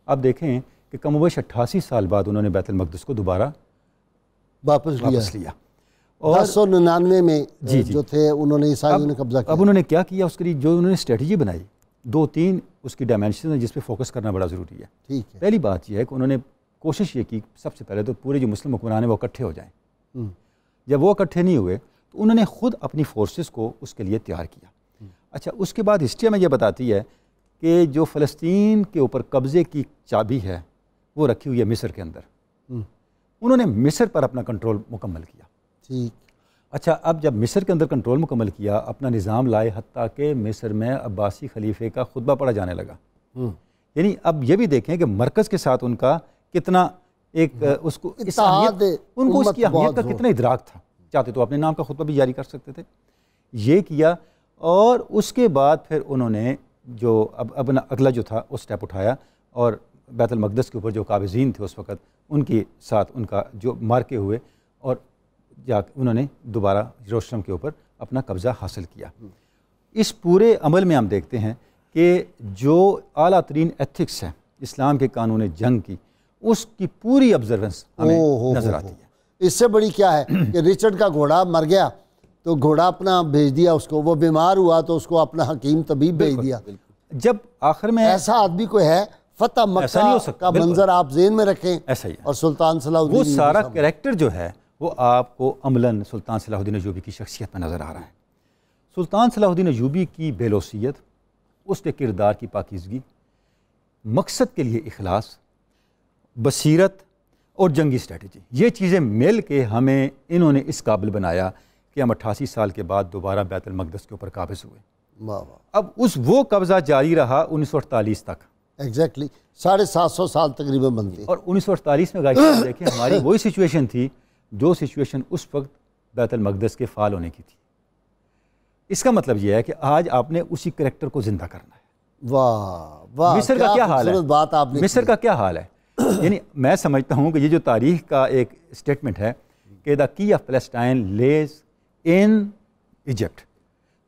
[SPEAKER 3] आप देखें कि कमोबेश अट्ठासी साल बाद उन्होंने बैतुलमकदस को दोबारा वापस लिया
[SPEAKER 2] और सौ निन्यानवे में जी, जी जो थे उन्होंने ईसाइयों ने कब्जा किया अब उन्होंने
[SPEAKER 3] क्या किया उसके लिए जो उन्होंने स्ट्रेटजी बनाई दो तीन उसकी डायमेंशन है जिसपे फोकस करना बड़ा ज़रूरी है ठीक है पहली बात यह है कि उन्होंने कोशिश ये की सबसे पहले तो पूरे जो मुस्लिम हुक्मरान हैं वो इकट्ठे हो जाएँ हम्म। जब वो इकट्ठे नहीं हुए तो उन्होंने खुद अपनी फोर्सेस को उसके लिए तैयार किया हम्म। अच्छा उसके बाद हिस्ट्री में यह बताती है कि जो फ़लस्तीन के ऊपर कब्ज़े की चाबी है वो रखी हुई है मिस्र के अंदर हम्म। उन्होंने मिस्र पर अपना कंट्रोल मुकम्मल किया ठीक अच्छा अब जब मिस्र के अंदर कंट्रोल मुकम्मल किया अपना निज़ाम लाए हती कि मिस्र में अब्बासी खलीफे का खुतबा पढ़ा जाने लगा हम्म। यानी अब ये भी देखें कि मरकज़ के साथ उनका कितना एक हम्म। उसको इस उनको उसकी अहमियत का कितना इधराक था चाहते तो अपने नाम का खुतबा भी जारी कर सकते थे ये किया और उसके बाद फिर उन्होंने जो अब अपना अगला जो था उस स्टेप उठाया और बैतुलमक़दस के ऊपर जो काबिजीन थे उस वक्त उनके साथ उनका जो मारके हुए और जा उन्होंने दोबारा हिरोशम के ऊपर अपना कब्ज़ा हासिल किया इस पूरे अमल में हम देखते हैं कि जो अला तरीन एथिक्स है इस्लाम के कानून जंग की उसकी पूरी ऑब्जर्वेंस नज़र आती है इससे बड़ी क्या है कि रिचर्ड
[SPEAKER 2] का घोड़ा मर गया तो घोड़ा अपना भेज दिया उसको वो बीमार हुआ तो उसको अपना हकीम तबीब भेज दिया जब आखिर में ऐसा आदमी को है फतेह मक्का का मंजर आप जेन में रखें ऐसा ही और सुल्तान सलाह वो सारा
[SPEAKER 3] करेक्टर जो है वो आपको अमला सुल्तान सलाहुद्दीन अयूबी की शख्सियत में नज़र आ रहा है सुल्तान सलाहुद्दीन अयूबी की बेलोसीत उसके किरदार की पाकिजगी मकसद के लिए अखलास बसीरत और जंगी स्ट्रेटजी ये चीज़ें मिल के हमें इन्होंने इस काबिल बनाया कि हम अट्ठासी साल के बाद दोबारा बैतुलमकदस के ऊपर काबिज हुए अब उस वो कब्ज़ा जारी रहा उन्नीस सौ अड़तालीस तक एग्जैक्टली साढ़े सात सौ साल तकरीबन बनती और उन्नीस सौ अड़तालीस में गाइड देखें हमारी वही सिचुएशन थी जो सिचुएशन उस वक्त बैतुलमक़दस के फ़ाल होने की थी इसका मतलब यह है कि आज आपने उसी करेक्टर को ज़िंदा करना है वाह वाह मिस्र का क्या हाल है बात आपने मिस्र का क्या हाल है यानी मैं समझता हूँ कि ये जो तारीख का एक स्टेटमेंट है कि the key of फलस्टाइन Lay's in Egypt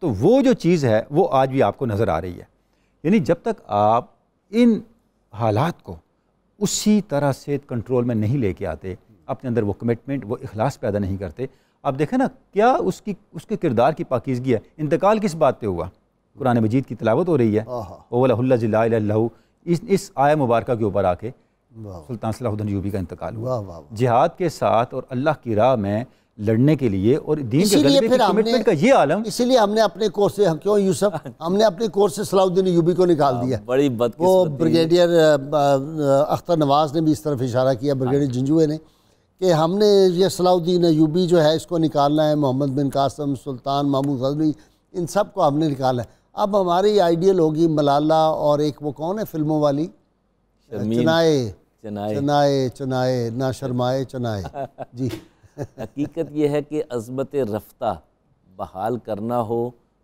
[SPEAKER 3] तो वो जो चीज़ है वो आज भी आपको नज़र आ रही है यानी जब तक आप इन हालात को उसी तरह से कंट्रोल में नहीं लेके आते अपने अंदर वो कमिटमेंट वो अखलास पैदा नहीं करते आप देखें ना क्या उसकी उसके किरदार की पाकिजगी है इंतकाल किस बात पर हुआ कुरान मजीद की तलावत हो रही है ओवल्ला इस इस आया मुबारक के ऊपर आके सुल्तान सलाहुद्दीन यूबी का इंतकाल हुआ जिहाद के साथ और अल्लाह की राह में लड़ने के लिए और दीन के फिर हमने, का
[SPEAKER 2] ये आलम इसीलिए हमने अपने कोर्स से क्यों यूसफ हाँ। हमने अपने कोर्स से सलाउद्दीन यूबी को निकाल हाँ, दिया बड़ी वो ब्रिगेडियर अख्तर नवाज ने भी इस तरफ इशारा किया ब्रिगेडियर झंझुए हाँ। ने कि हमने ये सलाउद्दीन यूबी जो है इसको निकालना है मोहम्मद बिन कासम सुल्तान महमूद गजनी इन सब को हमने निकाला है अब हमारी आइडियल होगी मलाला और एक वो कौन है फिल्मों वाली
[SPEAKER 1] चनाए
[SPEAKER 2] चनाए चनाए चनाए ना शर्माए चनाए जी
[SPEAKER 1] हकीकत यह है कि अजमत रफ्ता बहाल करना हो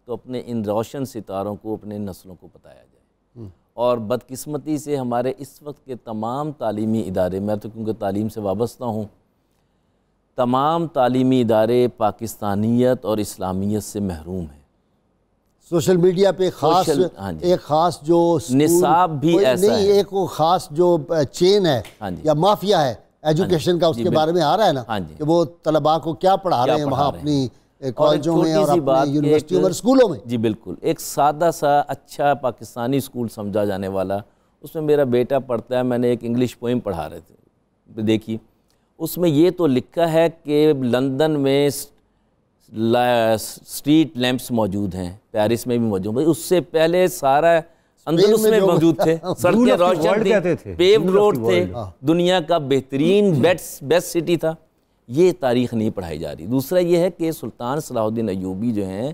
[SPEAKER 1] तो अपने इन रोशन सितारों को अपने नस्लों को बताया जाए हम्म। और बदकिस्मती से हमारे इस वक्त के तमाम तालीमी इदारे मैं तो क्योंकि तालीम से वाबस्ता हूँ तमाम तालीमी इदारे पाकिस्तानियत और इस्लामियत से महरूम हैं सोशल मीडिया पे खास हाँ
[SPEAKER 2] एक खास जो निसाब भी ऐसा नहीं है। एक वो खास जो चेन है हाँ या माफिया है हाँ एजुकेशन हाँ का उसके बारे में आ रहा है ना हाँ कि वो तलबा को क्या पढ़ा क्या रहे हैं वहाँ अपनी कॉलेजों में और यूनिवर्सिटियों में स्कूलों में
[SPEAKER 1] जी बिल्कुल एक सादा सा अच्छा पाकिस्तानी स्कूल समझा जाने वाला उसमें मेरा बेटा पढ़ता है मैंने एक इंग्लिश पोइम पढ़ा रहे थे देखी उसमें ये तो लिखा है कि लंदन में स्ट्रीट लैंप्स मौजूद हैं पेरिस में भी मौजूद उससे पहले सारा अंदर उसमें मौजूद थे सड़कें रोशन थी पेव रोड थे हाँ। दुनिया का बेहतरीन हम्म। बेस्ट बेस्ट सिटी था ये तारीख नहीं पढ़ाई जा रही दूसरा ये है कि सुल्तान सलाहुद्दीन अयूबी जो हैं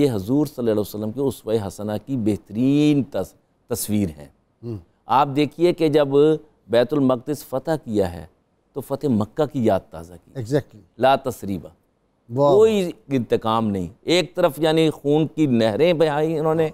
[SPEAKER 1] ये हजूर सल्लल्लाहु अलैहि वसल्लम के उसवा हसना की बेहतरीन तस, तस्वीर हैं हम्म। आप देखिए कि जब बैतुलमक़दस फ़तह किया है तो फतेह मक्का की याद ताज़ा की एग्जैक्टली exactly. ला तसरीबा कोई इंतकाम नहीं एक तरफ यानी खून की नहरें बहाई इन्होंने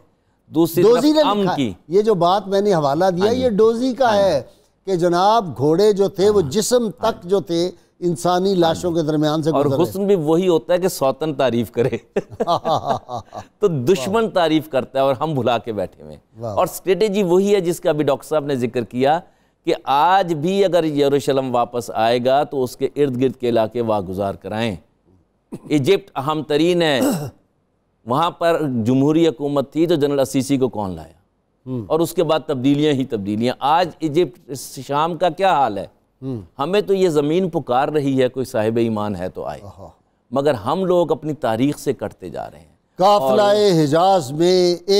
[SPEAKER 1] दूसरी तरफ अम की
[SPEAKER 2] ये जो बात मैंने हवाला दिया हाँ ये डोजी का हाँ है कि जनाब घोड़े जो थे वो हाँ। जिस्म तक जो थे इंसानी लाशों के दरमियान से और हुस्न
[SPEAKER 1] भी वही होता है कि सौतन तारीफ करे तो दुश्मन तारीफ करता है और हम भुला के बैठे हुए और स्ट्रेटेजी वही है जिसका अभी डॉक्टर साहब ने जिक्र किया कि आज भी अगर यरूशलेम वापस आएगा तो उसके इर्द गिर्द के इलाके वागुजार कराएं इजिप्ट अहम तरीन है वहाँ पर जमहूरी हुकूमत थी तो जनरल असीसी को कौन लाया हम्म। और उसके बाद तब्दीलियाँ ही तब्दीलियाँ आज इजिप्ट शाम का क्या हाल है हम्म। हमें तो ये ज़मीन पुकार रही है कोई साहिब ईमान है तो आए मगर हम लोग अपनी तारीख से कटते जा रहे हैं
[SPEAKER 2] काफिला हिजाज में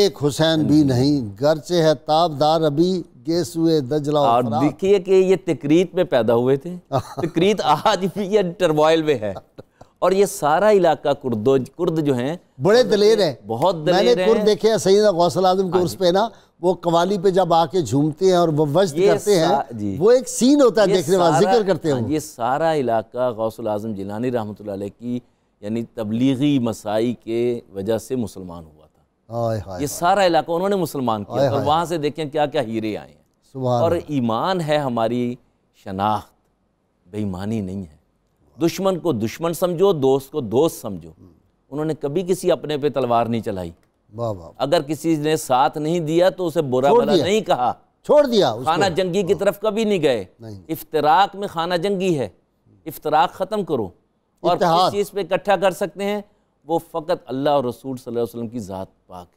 [SPEAKER 2] एक हुसैन भी हम्म। नहीं घर से है ताबदार अभी गेस हुए दजला और देखिए
[SPEAKER 1] कि ये तकरीत में पैदा हुए थे तकरीत आज भी ये टर्मोइल में है और ये सारा इलाका कुर्दो कुर्द जो हैं बड़े दलेर हैं बहुत दलेर मैंने कुर्द
[SPEAKER 2] देखे हैं सईद गौसल आजम के हाँ उर्स पे ना वो कवाली पे जब आके झूमते हैं और वो वजद करते हैं वो एक सीन होता है देखने वाला जिक्र करते हैं हाँ
[SPEAKER 1] ये सारा इलाका गौसल आजम जिलानी रहमत की यानी तबलीगी मसाई के वजह से मुसलमान हो ये सारा इलाका उन्होंने मुसलमान किया और वहाँ से देखें क्या क्या हीरे आए
[SPEAKER 2] हैं और
[SPEAKER 1] ईमान है हमारी शनाख्त बेईमानी नहीं है दुश्मन को दुश्मन समझो दोस्त को दोस्त समझो उन्होंने कभी किसी अपने पे तलवार नहीं चलाई अगर किसी ने साथ नहीं दिया तो उसे बुरा भला नहीं कहा
[SPEAKER 2] छोड़ दिया खाना
[SPEAKER 1] जंगी की हाँ। तरफ कभी नहीं गए इफ्तराक में खाना जंगी है इफ्तराक ख़त्म करो और किस चीज़ पे इकट्ठा कर सकते हैं वो फ़कत अल्लाह और रसूल वसल्लम की ज़ात पाक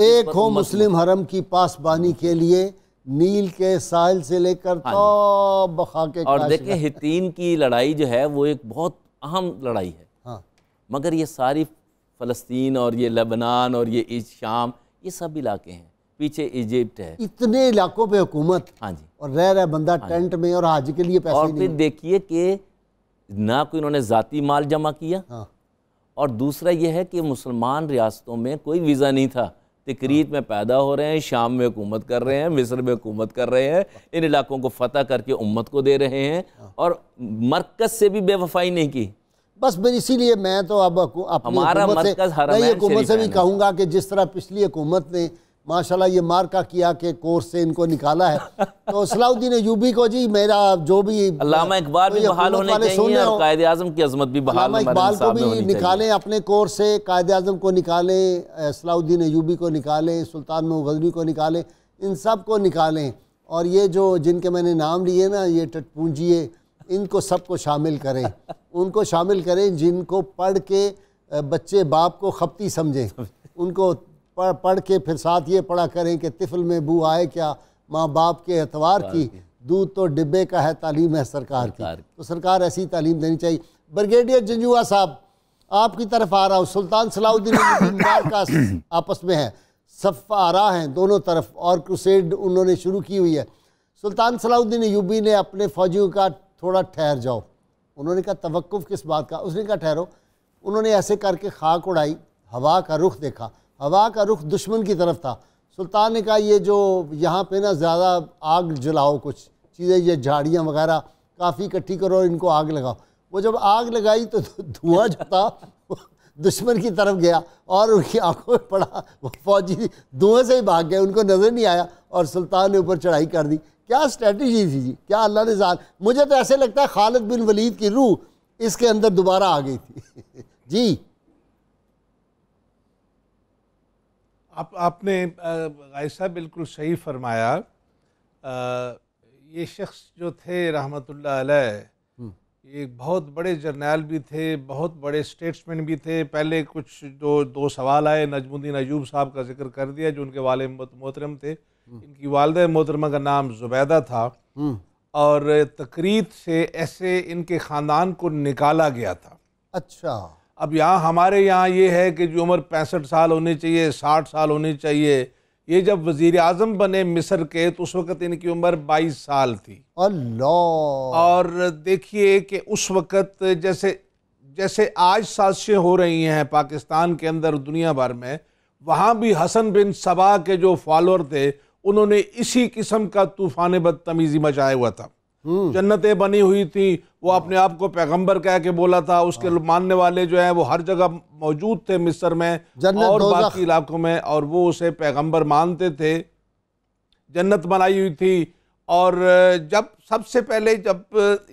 [SPEAKER 1] है एक हो
[SPEAKER 2] मुस्लिम हरम की पासबानी के लिए नील के साहिल से लेकर तो के और देखें
[SPEAKER 1] हितीन की लड़ाई जो है वो एक बहुत अहम लड़ाई है हाँ। मगर ये सारी फ़लस्तीन और ये लेबनान और ये शाम ये सब इलाके हैं पीछे इजिप्ट है
[SPEAKER 2] इतने इलाकों पे हुकूमत हाँ जी और रह रहा बंदा हाँ टेंट में और हाज के लिए पैसे और फिर
[SPEAKER 1] देखिए कि ना कोई उन्होंने ज़ाती माल जमा किया हाँ। और दूसरा यह है कि मुसलमान रियासतों में कोई वीज़ा नहीं था तकरीत हाँ। में पैदा हो रहे हैं शाम में हुकूमत कर रहे हैं मिस्र में हुकूमत कर रहे हैं हाँ। इन इलाकों को फतह करके उम्मत को दे रहे हैं हाँ। और मरकज़ से भी बेवफाई नहीं की
[SPEAKER 2] बस मैं इसीलिए मैं तो अब हमारा मरकज़ से, से भी कहूँगा कि जिस तरह पिछली हुकूमत ने माशाल्लाह ये मार्का किया के कोर्स से इनको निकाला है तो सलाउद्दीन यूबी को जी मेरा जो भी इकबाल
[SPEAKER 1] भी बहाल होने चाहिए और कायदे आजम की अजमत भी बहाल इकबाल को भी निकालें
[SPEAKER 2] अपने कोर्स से कायद आजम को निकालें सलाउद्दीन यूबी को निकालें सुल्तान गजनी को निकालें इन सब को निकालें और ये जो जिनके मैंने नाम लिए ना ये टटपूंजिए इनको सबको शामिल करें उनको शामिल करें जिनको पढ़ के बच्चे बाप को खपती समझें उनको पढ़ पढ़ के फिर साथ ये पढ़ा करें कि तिफल में बू आए क्या माँ बाप के एतवार की दूध तो डिब्बे का है तालीम है सरकार की तो सरकार ऐसी तालीम देनी चाहिए ब्रिगेडियर जंजुआ साहब आपकी तरफ आ रहा हूँ सुल्तान सलाउद्दीन का आपस में है सफ आ रहा है दोनों तरफ और क्रुसेड उन्होंने शुरू की हुई है सुल्तान सलाउद्दीन यूबी ने अपने फौजियों का थोड़ा ठहर जाओ उन्होंने कहा तवक्फ़ किस बात का उसने कहा ठहरो उन्होंने ऐसे करके खाक उड़ाई हवा का रुख देखा हवा का रुख दुश्मन की तरफ था सुल्तान ने कहा ये जो यहाँ पे ना ज़्यादा आग जलाओ कुछ चीज़ें ये झाड़ियाँ वगैरह काफ़ी इकट्ठी करो और इनको आग लगाओ वो जब आग लगाई तो धुआं जाता दुश्मन की तरफ गया और उनकी आंखों में पड़ा वो फौजी धुएं से ही भाग गए उनको नज़र नहीं आया और सुल्तान ने ऊपर चढ़ाई कर दी क्या स्ट्रेटजी थी जी क्या अल्लाह ने जान मुझे तो ऐसे लगता है खालिद बिन वलीद की रूह इसके अंदर दोबारा आ गई थी
[SPEAKER 4] जी आप आपने ऐसा बिल्कुल सही फरमाया ये शख्स जो थे रहमतुल्ला अलैह हम्म। ये बहुत बड़े जर्नल भी थे बहुत बड़े स्टेट्समैन भी थे पहले कुछ जो दो सवाल आए नजमुद्दीन अयूब साहब का जिक्र कर दिया जो उनके वाले मोहतरम थे हम्म। इनकी वालद मोहतरमा का नाम जुबैदा था हम्म। और तकरीत से ऐसे इनके ख़ानदान को निकाला गया था अच्छा अब यहाँ हमारे यहाँ ये है कि जो उम्र पैंसठ साल होनी चाहिए साठ साल होनी चाहिए ये जब वजीर अजम बने मिस्र के तो उस वक़्त इनकी उम्र बाईस साल थी अल्लाह और देखिए कि उस वक़्त जैसे जैसे आज साजिशें हो रही हैं पाकिस्तान के अंदर दुनिया भर में वहाँ भी हसन बिन सबा के जो फॉलोअर थे उन्होंने इसी किस्म का तूफ़ान बदतमीज़ी मचाया हुआ था हम्म। जन्नतें बनी हुई थी वो अपने आप को पैगंबर कह के बोला था उसके हाँ। मानने वाले जो है वो हर जगह मौजूद थे मिस्र में और बाकी इलाकों में और वो उसे पैगंबर मानते थे जन्नत बनाई हुई थी और जब सबसे पहले जब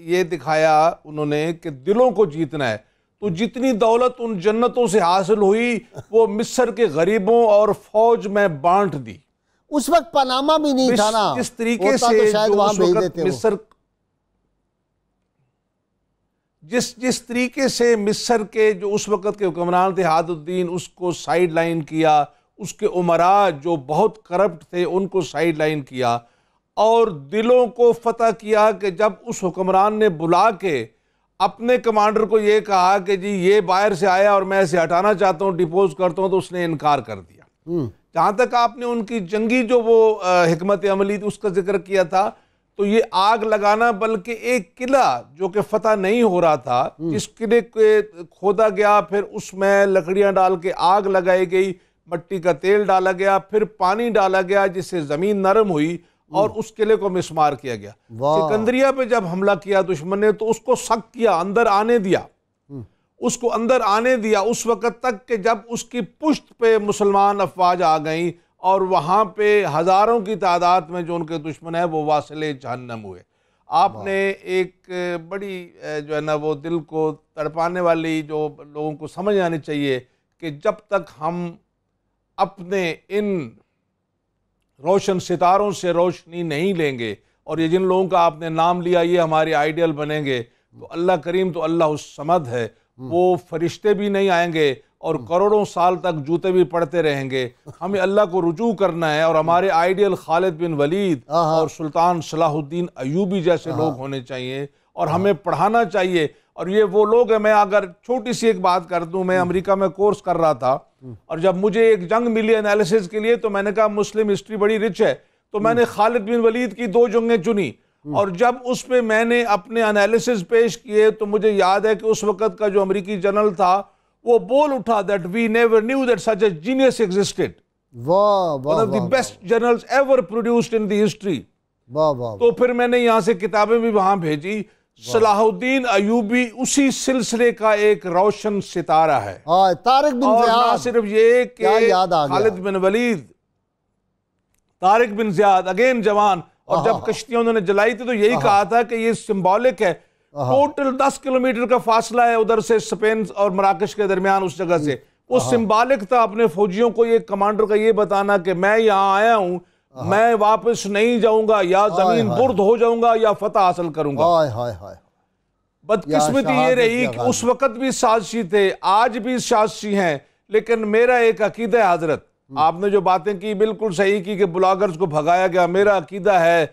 [SPEAKER 4] ये दिखाया उन्होंने कि दिलों को जीतना है तो जितनी दौलत उन जन्नतों से हासिल हुई वो मिस्र के गरीबों और फौज में बांट दी
[SPEAKER 2] उस वक्त पनामा भी नहीं था ना इस तरीके तो से तो शायद मिस्र
[SPEAKER 4] जिस जिस तरीके से मिस्र के जो उस वक़्त के हुक्मरान थे हादुद्दीन उसको साइड लाइन किया उसके उमरा जो बहुत करप्ट थे उनको साइड लाइन किया और दिलों को फतह किया कि जब उस हुक्मरान ने बुला के अपने कमांडर को ये कहा कि जी ये बाहर से आया और मैं इसे हटाना चाहता हूँ डिपोज करता हूँ तो उसने इनकार कर दिया हम्म। जहाँ तक आपने उनकी जंगी जो वो हमत अमली थी उसका जिक्र किया था तो ये आग लगाना बल्कि एक किला जो कि फतह नहीं हो रहा था इस हम्म। किले के खोदा गया फिर उसमें लकड़ियां डाल के आग लगाई गई मट्टी का तेल डाला गया फिर पानी डाला गया जिससे ज़मीन नरम हुई हम्म। और उस किले को मिसमार किया गया
[SPEAKER 2] सिकंदरिया
[SPEAKER 4] पे जब हमला किया दुश्मन ने तो उसको शक किया अंदर आने दिया हम्म। उसको अंदर आने दिया उस वक़्त तक कि जब उसकी पुश्त पे मुसलमान अफवाज आ गई और वहाँ पे हज़ारों की तादाद में जो उनके दुश्मन हैं वो वासिल जहन्नम हुए आपने एक बड़ी जो है ना वो दिल को तड़पाने वाली जो लोगों को समझ आनी चाहिए कि जब तक हम अपने इन रोशन सितारों से रोशनी नहीं लेंगे और ये जिन लोगों का आपने नाम लिया ये हमारे आइडियल बनेंगे तो अल्लाह करीम तो अल्लाह उस समद है हम्म। वो फरिश्ते भी नहीं आएंगे और करोड़ों साल तक जूते भी पड़ते रहेंगे हमें अल्लाह को रुजू करना है और हमारे आइडियल खालिद बिन वलीद और सुल्तान सलाहुद्दीन अयूबी जैसे लोग होने चाहिए और हमें पढ़ाना चाहिए और ये वो लोग हैं मैं अगर छोटी सी एक बात कर दूं मैं हम्म। अमेरिका में कोर्स कर रहा था हम्म। और जब मुझे एक जंग मिली एनालिसिस के लिए तो मैंने कहा मुस्लिम हिस्ट्री बड़ी रिच है तो मैंने हम्म। खालिद बिन वलीद की दो जंगें चुनी और जब उस पर मैंने अपने एनालिसिस पेश किए तो मुझे याद है कि उस वक्त का जो अमरीकी जनरल था वो बोल उठा that we never knew that such a genius existed one of the best generals ever produced in the history तो फिर मैंने यहां से किताबें भी वहां भेजी सलाहुद्दीन अयूबी उसी सिलसिले का एक रोशन सितारा है तारिक बिन और ना सिर्फ ये कि Khalid bin Walid Tariq bin Ziyad again जवान और जब कश्तियां उन्होंने जलाई थी तो यही कहा था कि ये सिंबॉलिक है टोटल दस किलोमीटर का फासला है उधर से स्पेन और मराकश के दरमियान उस जगह से वो सिम्बालिक था अपने फौजियों को ये कमांडर का ये बताना कि मैं यहाँ आया हूँ मैं वापस नहीं जाऊंगा या जमीन बुर्द हो जाऊंगा या फतह हासिल करूंगा हाय हाय हाय बदकिस्मती ये रही कि उस वक्त भी साजशी थे आज भी साजशी हैं लेकिन मेरा एक अकीदा है हजरत हम्म। आपने जो बातें की बिल्कुल सही की कि ब्लॉगर्स को भगाया गया मेरा अकीदा है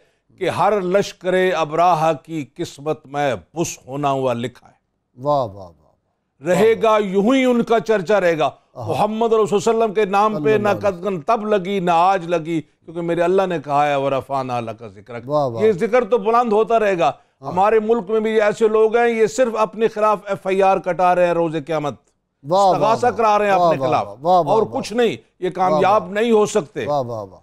[SPEAKER 4] कि हर लश्कर अबराह की किस्मत में बुस होना हुआ लिखा है वाह वाह वाह रहेगा यूं ही उनका चर्चा रहेगा मोहम्मद वसल्लम के नाम पे ना कदगन तब लगी ना आज लगी क्योंकि मेरे अल्लाह ने कहा है वरफान अल्लाह का
[SPEAKER 2] जिक्र ये
[SPEAKER 4] जिक्र तो बुलंद होता रहेगा हाँ। हमारे मुल्क में भी ऐसे लोग हैं ये सिर्फ अपने खिलाफ एफ आई आर कटा रहे हैं रोजे क्यामत करा रहे हैं अपने खिलाफ और कुछ नहीं ये कामयाब नहीं हो सकते वाह वाह वाह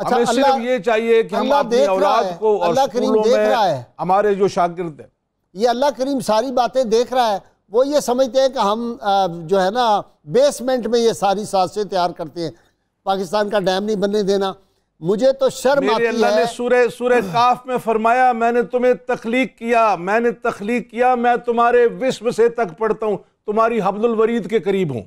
[SPEAKER 4] अच्छा हमें सिर्फ ये चाहिए कि हम अपनी औलाद को और करीम देख रहा है हमारे जो शागिर्द हैं
[SPEAKER 2] ये अल्लाह करीम सारी बातें देख रहा है वो ये समझते हैं कि हम जो है ना बेसमेंट में ये सारी साजिशें तैयार करते हैं पाकिस्तान का डैम नहीं
[SPEAKER 4] बनने देना मुझे तो शर्म आती अल्लाह ने सूर्य सूर्य काफ में फरमाया मैंने तुम्हें तखलीक किया मैंने तख्लीक किया मैं तुम्हारे विश्व से तक पढ़ता हूँ तुम्हारी हब्दुल वरीद के करीब हूँ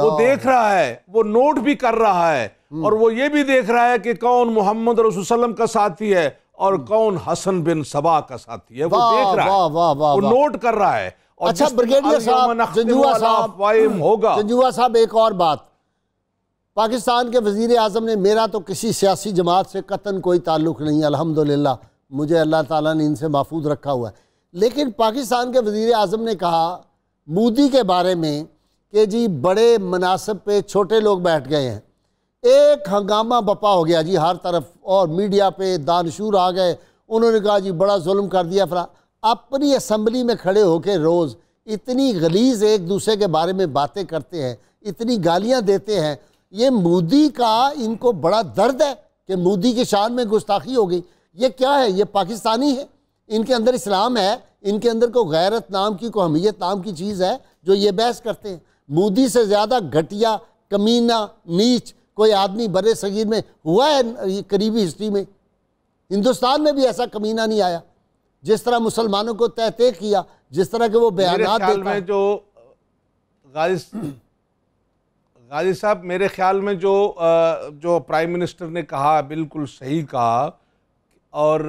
[SPEAKER 4] वो देख रहा है वो नोट भी कर रहा है हम्म। और वो ये भी देख रहा है कि कौन मोहम्मद रसुल्लम का साथी है और हम्म। कौन हसन बिन सबा का साथी है वो देख रहा है वो नोट कर रहा है और अच्छा ब्रिगेडियर साहब हम्म,
[SPEAKER 2] होगा साहब एक और बात पाकिस्तान के वजीर आजम ने मेरा तो किसी सियासी जमात से कतन कोई ताल्लुक नहीं अल्हम्दुलिल्लाह मुझे अल्लाह ताला ने इनसे महफूज रखा हुआ है लेकिन पाकिस्तान के वजीर आजम ने कहा मोदी के बारे में कि जी बड़े मुनासब पे छोटे लोग बैठ गए हैं एक हंगामा बपा हो गया जी हर तरफ और मीडिया पे दानशूर आ गए उन्होंने कहा जी बड़ा जुल्म कर दिया फला अपनी असम्बली में खड़े होकर रोज़ इतनी गलीज एक दूसरे के बारे में बातें करते हैं इतनी गालियां देते हैं ये मोदी का इनको बड़ा दर्द है कि मोदी की शान में गुस्ताखी हो गई ये क्या है ये पाकिस्तानी है इनके अंदर इस्लाम है इनके अंदर को गैरत नाम की को हमीयत नाम की चीज़ है जो ये बहस करते हैं मोदी से ज़्यादा घटिया कमीना नीच कोई आदमी बर सगीर में हुआ है करीबी हिस्ट्री में हिंदुस्तान में भी ऐसा कमीना नहीं आया जिस तरह मुसलमानों को तय तय किया जिस तरह के वो बयान में
[SPEAKER 4] जो गाजी गाजी साहब मेरे ख्याल में जो जो प्राइम मिनिस्टर ने कहा बिल्कुल सही कहा और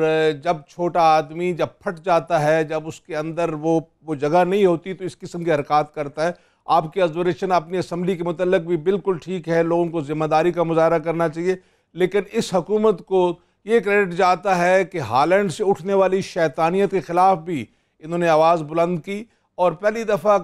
[SPEAKER 4] जब छोटा आदमी जब फट जाता है जब उसके अंदर वो वो जगह नहीं होती तो इस किस्म की हरकत करता है आपकी एजोरेशन अपनी असम्बली के मतलब भी बिल्कुल ठीक है लोगों को ज़िम्मेदारी का मुजाहरा करना चाहिए लेकिन इस हकूमत को ये क्रेडिट जाता है कि हालैंड से उठने वाली शैतानियत के ख़िलाफ़ भी इन्होंने आवाज़ बुलंद की और पहली दफ़ा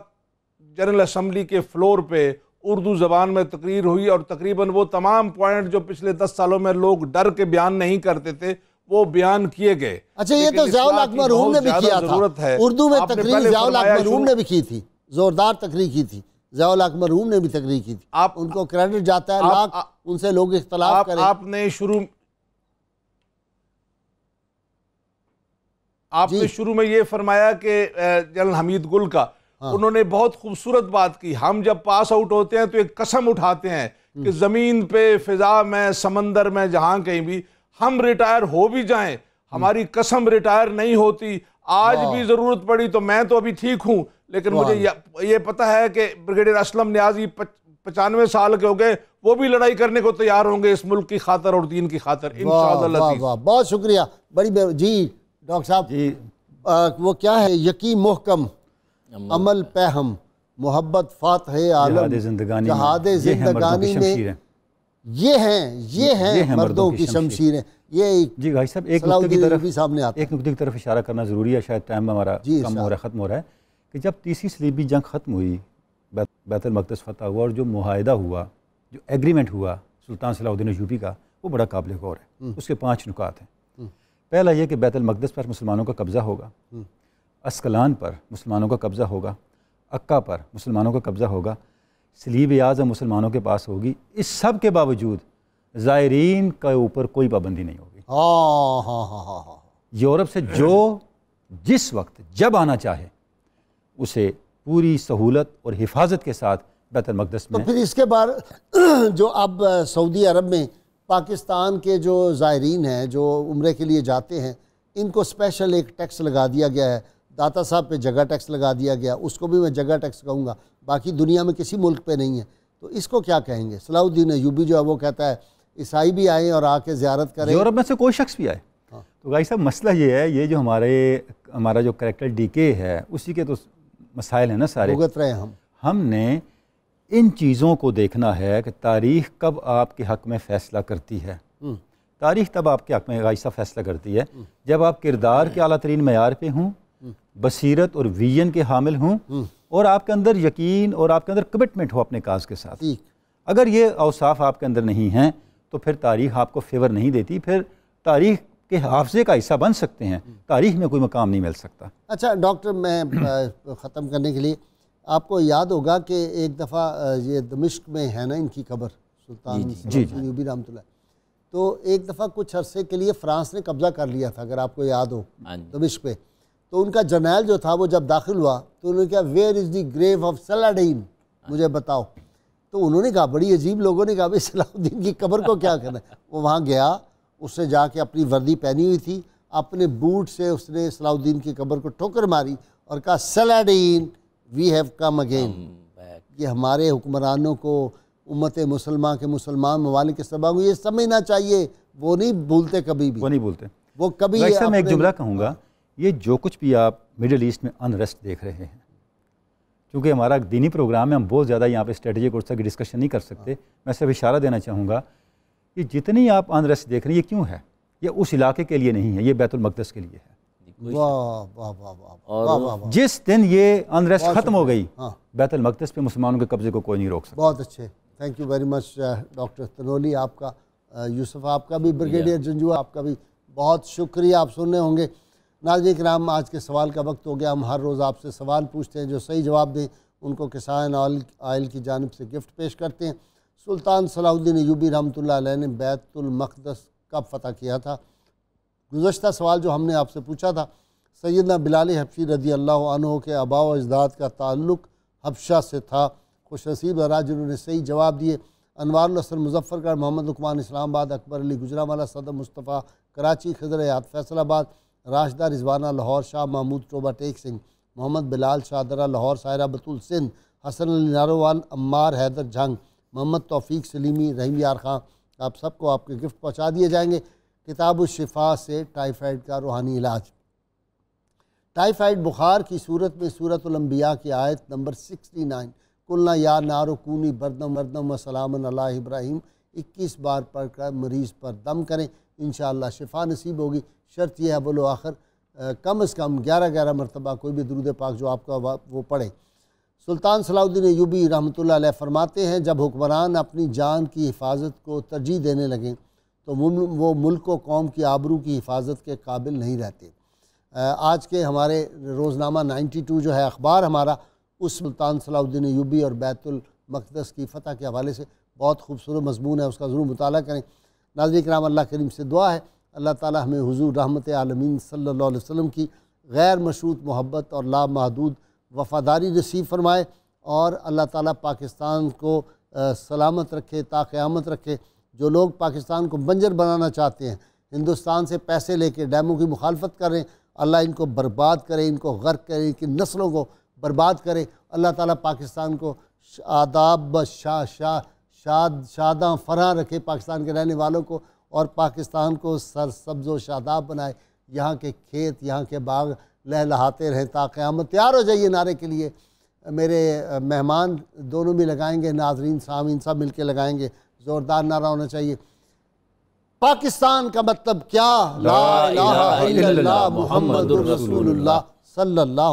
[SPEAKER 4] जनरल असम्बली के फ्लोर पर उर्दू ज़बान में तकरीर हुई और तकरीबन वो तमाम पॉइंट जो पिछले दस सालों में लोग डर के बयान नहीं करते थे वो बयान किए गए अच्छा ये तो जयाल अकबर ने भी किया था उर्दू में तकरीर जयाल अकबर ने
[SPEAKER 2] भी की थी ज़ोरदार तकरी की थी जयाल अकबर रूम ने भी तकरी की थी आप उनको क्रेडिट जाता है आप, उनसे लोग इख्तलाफ आप, करें
[SPEAKER 4] आपने शुरू आपने शुरू में ये फरमाया कि जनरल हमीद गुल का हाँ। उन्होंने बहुत खूबसूरत बात की हम जब पास आउट होते हैं तो एक कसम उठाते हैं कि हम्म। ज़मीन पे फिजा में समंदर में जहां कहीं भी हम रिटायर हो भी जाएं हम्म। हमारी कसम रिटायर नहीं होती आज भी ज़रूरत पड़ी तो मैं तो अभी ठीक हूं लेकिन मुझे ये पता है कि ब्रिगेडियर असलम न्याजी पचानवे साल के हो गए वो भी लड़ाई करने को तैयार होंगे इस मुल्क की खातर और दीन की खातर बहुत
[SPEAKER 2] शुक्रिया बड़ी जी डॉक्टर साहब जी वो क्या है यकी मोहकम अमल पैहम मोहब्बत फात है आलम जहाद जिंदगानी में ये हैं ये हैं मर्दों की शमशीरें
[SPEAKER 3] ये जी भाई साहब एक नुक्ते की तरफ सामने आता एक नुक्ते की तरफ इशारा करना ज़रूरी है शायद टाइम हमारा कम हो रहा है ख़त्म हो रहा है कि जब तीसरी सलीबी जंग ख़त्म हुई बैतल मकदस फतह हुआ और जो माहिदा हुआ जो एग्रीमेंट हुआ सुल्तान सलाउद्दीन यूपी का वो बड़ा काबिल गौर है हम्म। उसके पाँच नुकात हैं हम्म। पहला यह कि बैतुल मकदस पर मुसलमानों का कब्ज़ा होगा हम्म। अस्कलान पर मुसलमानों का कब्ज़ा होगा अक्का पर मुसलमानों का कब्ज़ा होगा सलीब आज़म मुसलमानों के पास होगी इस सब के बावजूद ज़ायरीन के ऊपर कोई पाबंदी नहीं होगी
[SPEAKER 2] हाँ हाँ हाँ हाँ, हाँ।
[SPEAKER 3] यूरोप से जो जिस वक्त जब आना चाहे उसे पूरी सहूलत और हिफाजत के साथ बैतुलमक़दस तो में तो फिर इसके बाद जो अब सऊदी अरब में
[SPEAKER 2] पाकिस्तान के जो ज़ायरीन हैं जो उम्र के लिए जाते हैं इनको स्पेशल एक टैक्स लगा दिया गया है दाता साहब पे जगह टैक्स लगा दिया गया उसको भी मैं जगह टैक्स कहूँगा बाकी दुनिया में किसी मुल्क पे नहीं है तो इसको क्या कहेंगे सलाउद्दीन यूबी जो है वो कहता है ईसाई भी आए और आके ज्यारत करें यूरोप
[SPEAKER 3] में से कोई शख्स भी आए हाँ। तो भाई साहब मसला ये है ये जो हमारे हमारा जो करेक्टर डी के है उसी के तो मसाइल हैं ना सारे भुगत रहे हम हमने इन चीज़ों को देखना है कि तारीख कब आपके हक में फ़ैसला करती है हम्म। तारीख तब आपके हक में ऐसा फ़ैसला करती है हम्म। जब आप किरदार के अला तरीन मैार पर हूँ बसीरत और विजन के हामिल हूँ हम्म। और आपके अंदर यकीन और आपके अंदर कमिटमेंट हो अपने काज के साथ अगर ये अवसाफ आपके अंदर नहीं हैं तो फिर तारीख आपको फेवर नहीं देती फिर तारीख के हाफजे का हिस्सा बन सकते हैं हम्म। तारीख में कोई मकाम नहीं मिल सकता
[SPEAKER 2] अच्छा डॉक्टर मैं हम्म। ख़त्म करने के लिए आपको याद होगा कि एक दफ़ा ये दमिश्क में है ना इनकी खबर
[SPEAKER 1] सुल्तान
[SPEAKER 2] जी यूबी तो एक दफ़ा कुछ अरसे के लिए फ्रांस ने कब्ज़ा कर लिया था अगर आपको याद हो हाँ दमिश्क पे तो उनका जर्नैल जो था वो जब दाखिल हुआ तो उन्होंने कहा where is the grave of Saladin मुझे बताओ तो उन्होंने कहा बड़ी अजीब लोगों ने कहा भाई सलाउद्दीन की कब्र को क्या करना है वो वहाँ गया उसने जाके अपनी वर्दी पहनी हुई थी अपने बूट से उसने सलाउद्दीन की कब्र को ठोकर मारी और कहा Saladin we have come again ये हमारे हुक्मरानों को उम्मत मुसलमान के मुसलमान ममालिक के सबा को ये समझना
[SPEAKER 3] चाहिए वो नहीं भूलते कभी भी वो नहीं भूलते वो कभी मैं एक जुमला कहूँगा ये जो कुछ भी आप मिडल ईस्ट में अनरेस्ट देख रहे हैं क्योंकि हमारा दीनी प्रोग्राम है हम बहुत ज़्यादा यहाँ पे स्ट्रेटजी कोर्स की डिस्कशन नहीं कर सकते हाँ। मैं सिर्फ इशारा देना चाहूँगा ये जितनी आप आंध्र देख रहे हैं ये क्यों है ये उस इलाके के लिए नहीं है ये बैतुलमकदस के लिए है
[SPEAKER 2] वाह वाह वाह
[SPEAKER 3] जिस दिन ये अनरेस्ट खत्म हो गई हाँ। बैतुलमकदस पे मुसलमानों के कब्जे को कोई नहीं रोक सकता
[SPEAKER 2] बहुत अच्छे thank you very much doctor Tanoli आपका यूसुफ uh, आपका भी ब्रिगेडियर जंजुआ आपका भी बहुत शुक्रिया आप सुन रहे होंगे नाजिक राम आज के सवाल का वक्त हो गया हम हर रोज़ आपसे सवाल पूछते हैं जो सही जवाब दें उनको किसान ऑयल ऑयल की जानब से गिफ्ट पेश करते हैं सुल्तान सलाहुद्दीन यूबी रहमत ने बैतुलमक़दस कब फ़तह किया था गुज्त सवाल जो हमने आपसे पूछा था सैदना बिलाल हबशी रदी अल्लाह के अबाव अजदाद का ताल्लुक़ हफशा से था खुश नसीब राज जिन्होंने सही जवाब दिए असल मुजफ़रगढ़ मोहम्मद उकमान इस्लामाबाद अकबर अली गुजरावाला सदर मुस्तफ़ा कराची खजर याद फैसलाबाद राशदा रिजवाना लाहौर शाह महमूद टोबा टेक सिंह मोहम्मद बिलाल शाहदरा लाहौर सायरा बतूल सिंध हसन अली नारोवाल अम्मार हैदर झंग मोहम्मद तौफीक सलीमी रहीम यार खां आप सबको आपके गिफ्ट पहुँचा दिए जाएंगे किताब शिफा से टाइफाइड का रूहानी इलाज टाइफाइड बुखार की सूरत में सूरत सूरतलम्बिया की आयत नंबर सिक्सटी नाइन कुल्ला या नारकूनी बरदम बरदम वसलाम इब्राहिम इक्कीस बार पढ़कर मरीज़ पर दम करें इन शिफा नसीब होगी शर्त यह है बोलो आखिर कम अज़ कम ग्यारह ग्यारह मरतबा कोई भी दरूद पाक जो आपका वो पढ़े सुल्तान सलाउद्दीन यूबी रहमत फरमाते हैं जब हुक्मरान अपनी जान की हिफाजत को तरजीह देने लगें तो वो मुल्क व कौम की आबरू की हिफाजत के काबिल नहीं रहते आज के हमारे रोज़नामा 92 जो है अखबार हमारा उस सुल्तान सलाउद्दीन यूबी और बैतुलमक़दस की फ़तह के हवाले से बहुत खूबसूरत मजमून है उसका ज़रूर मुताल करें नाजिक राम अल्लाह करीम से दुआ है अल्लाह ताली हमें हजूर रहमत आलमीन सल्ला वसम की गैर मशरूत मोहब्बत और लामहदूद वफादारी नसीब फरमाए और अल्लाह ताला पाकिस्तान को आ, सलामत रखे ताक़्यामत रखे जो लोग पाकिस्तान को बंजर बनाना चाहते हैं हिंदुस्तान से पैसे लेके डैमों की मुखालफत करें अल्लाह इनको बर्बाद करें इनको गर्क करें इनकी नस्लों को बर्बाद करें अल्लाह ताला पाकिस्तान को आदाब शाह शाह शाद शादा फरा रखे पाकिस्तान के रहने वालों को और पाकिस्तान को सरसब्ज व शादाब बनाए यहाँ के खेत यहाँ के बाग लहाते रहें हम तैयार हो जाइए नारे के लिए मेरे मेहमान दोनों भी लगाएंगे नाजरीन सामीन सब मिल के लगाएंगे ज़ोरदार नारा होना चाहिए पाकिस्तान का मतलब क्या
[SPEAKER 1] ला, ला, ला, ला, ला, ला, ला, ला, ला मोहम्मद
[SPEAKER 2] सल्ला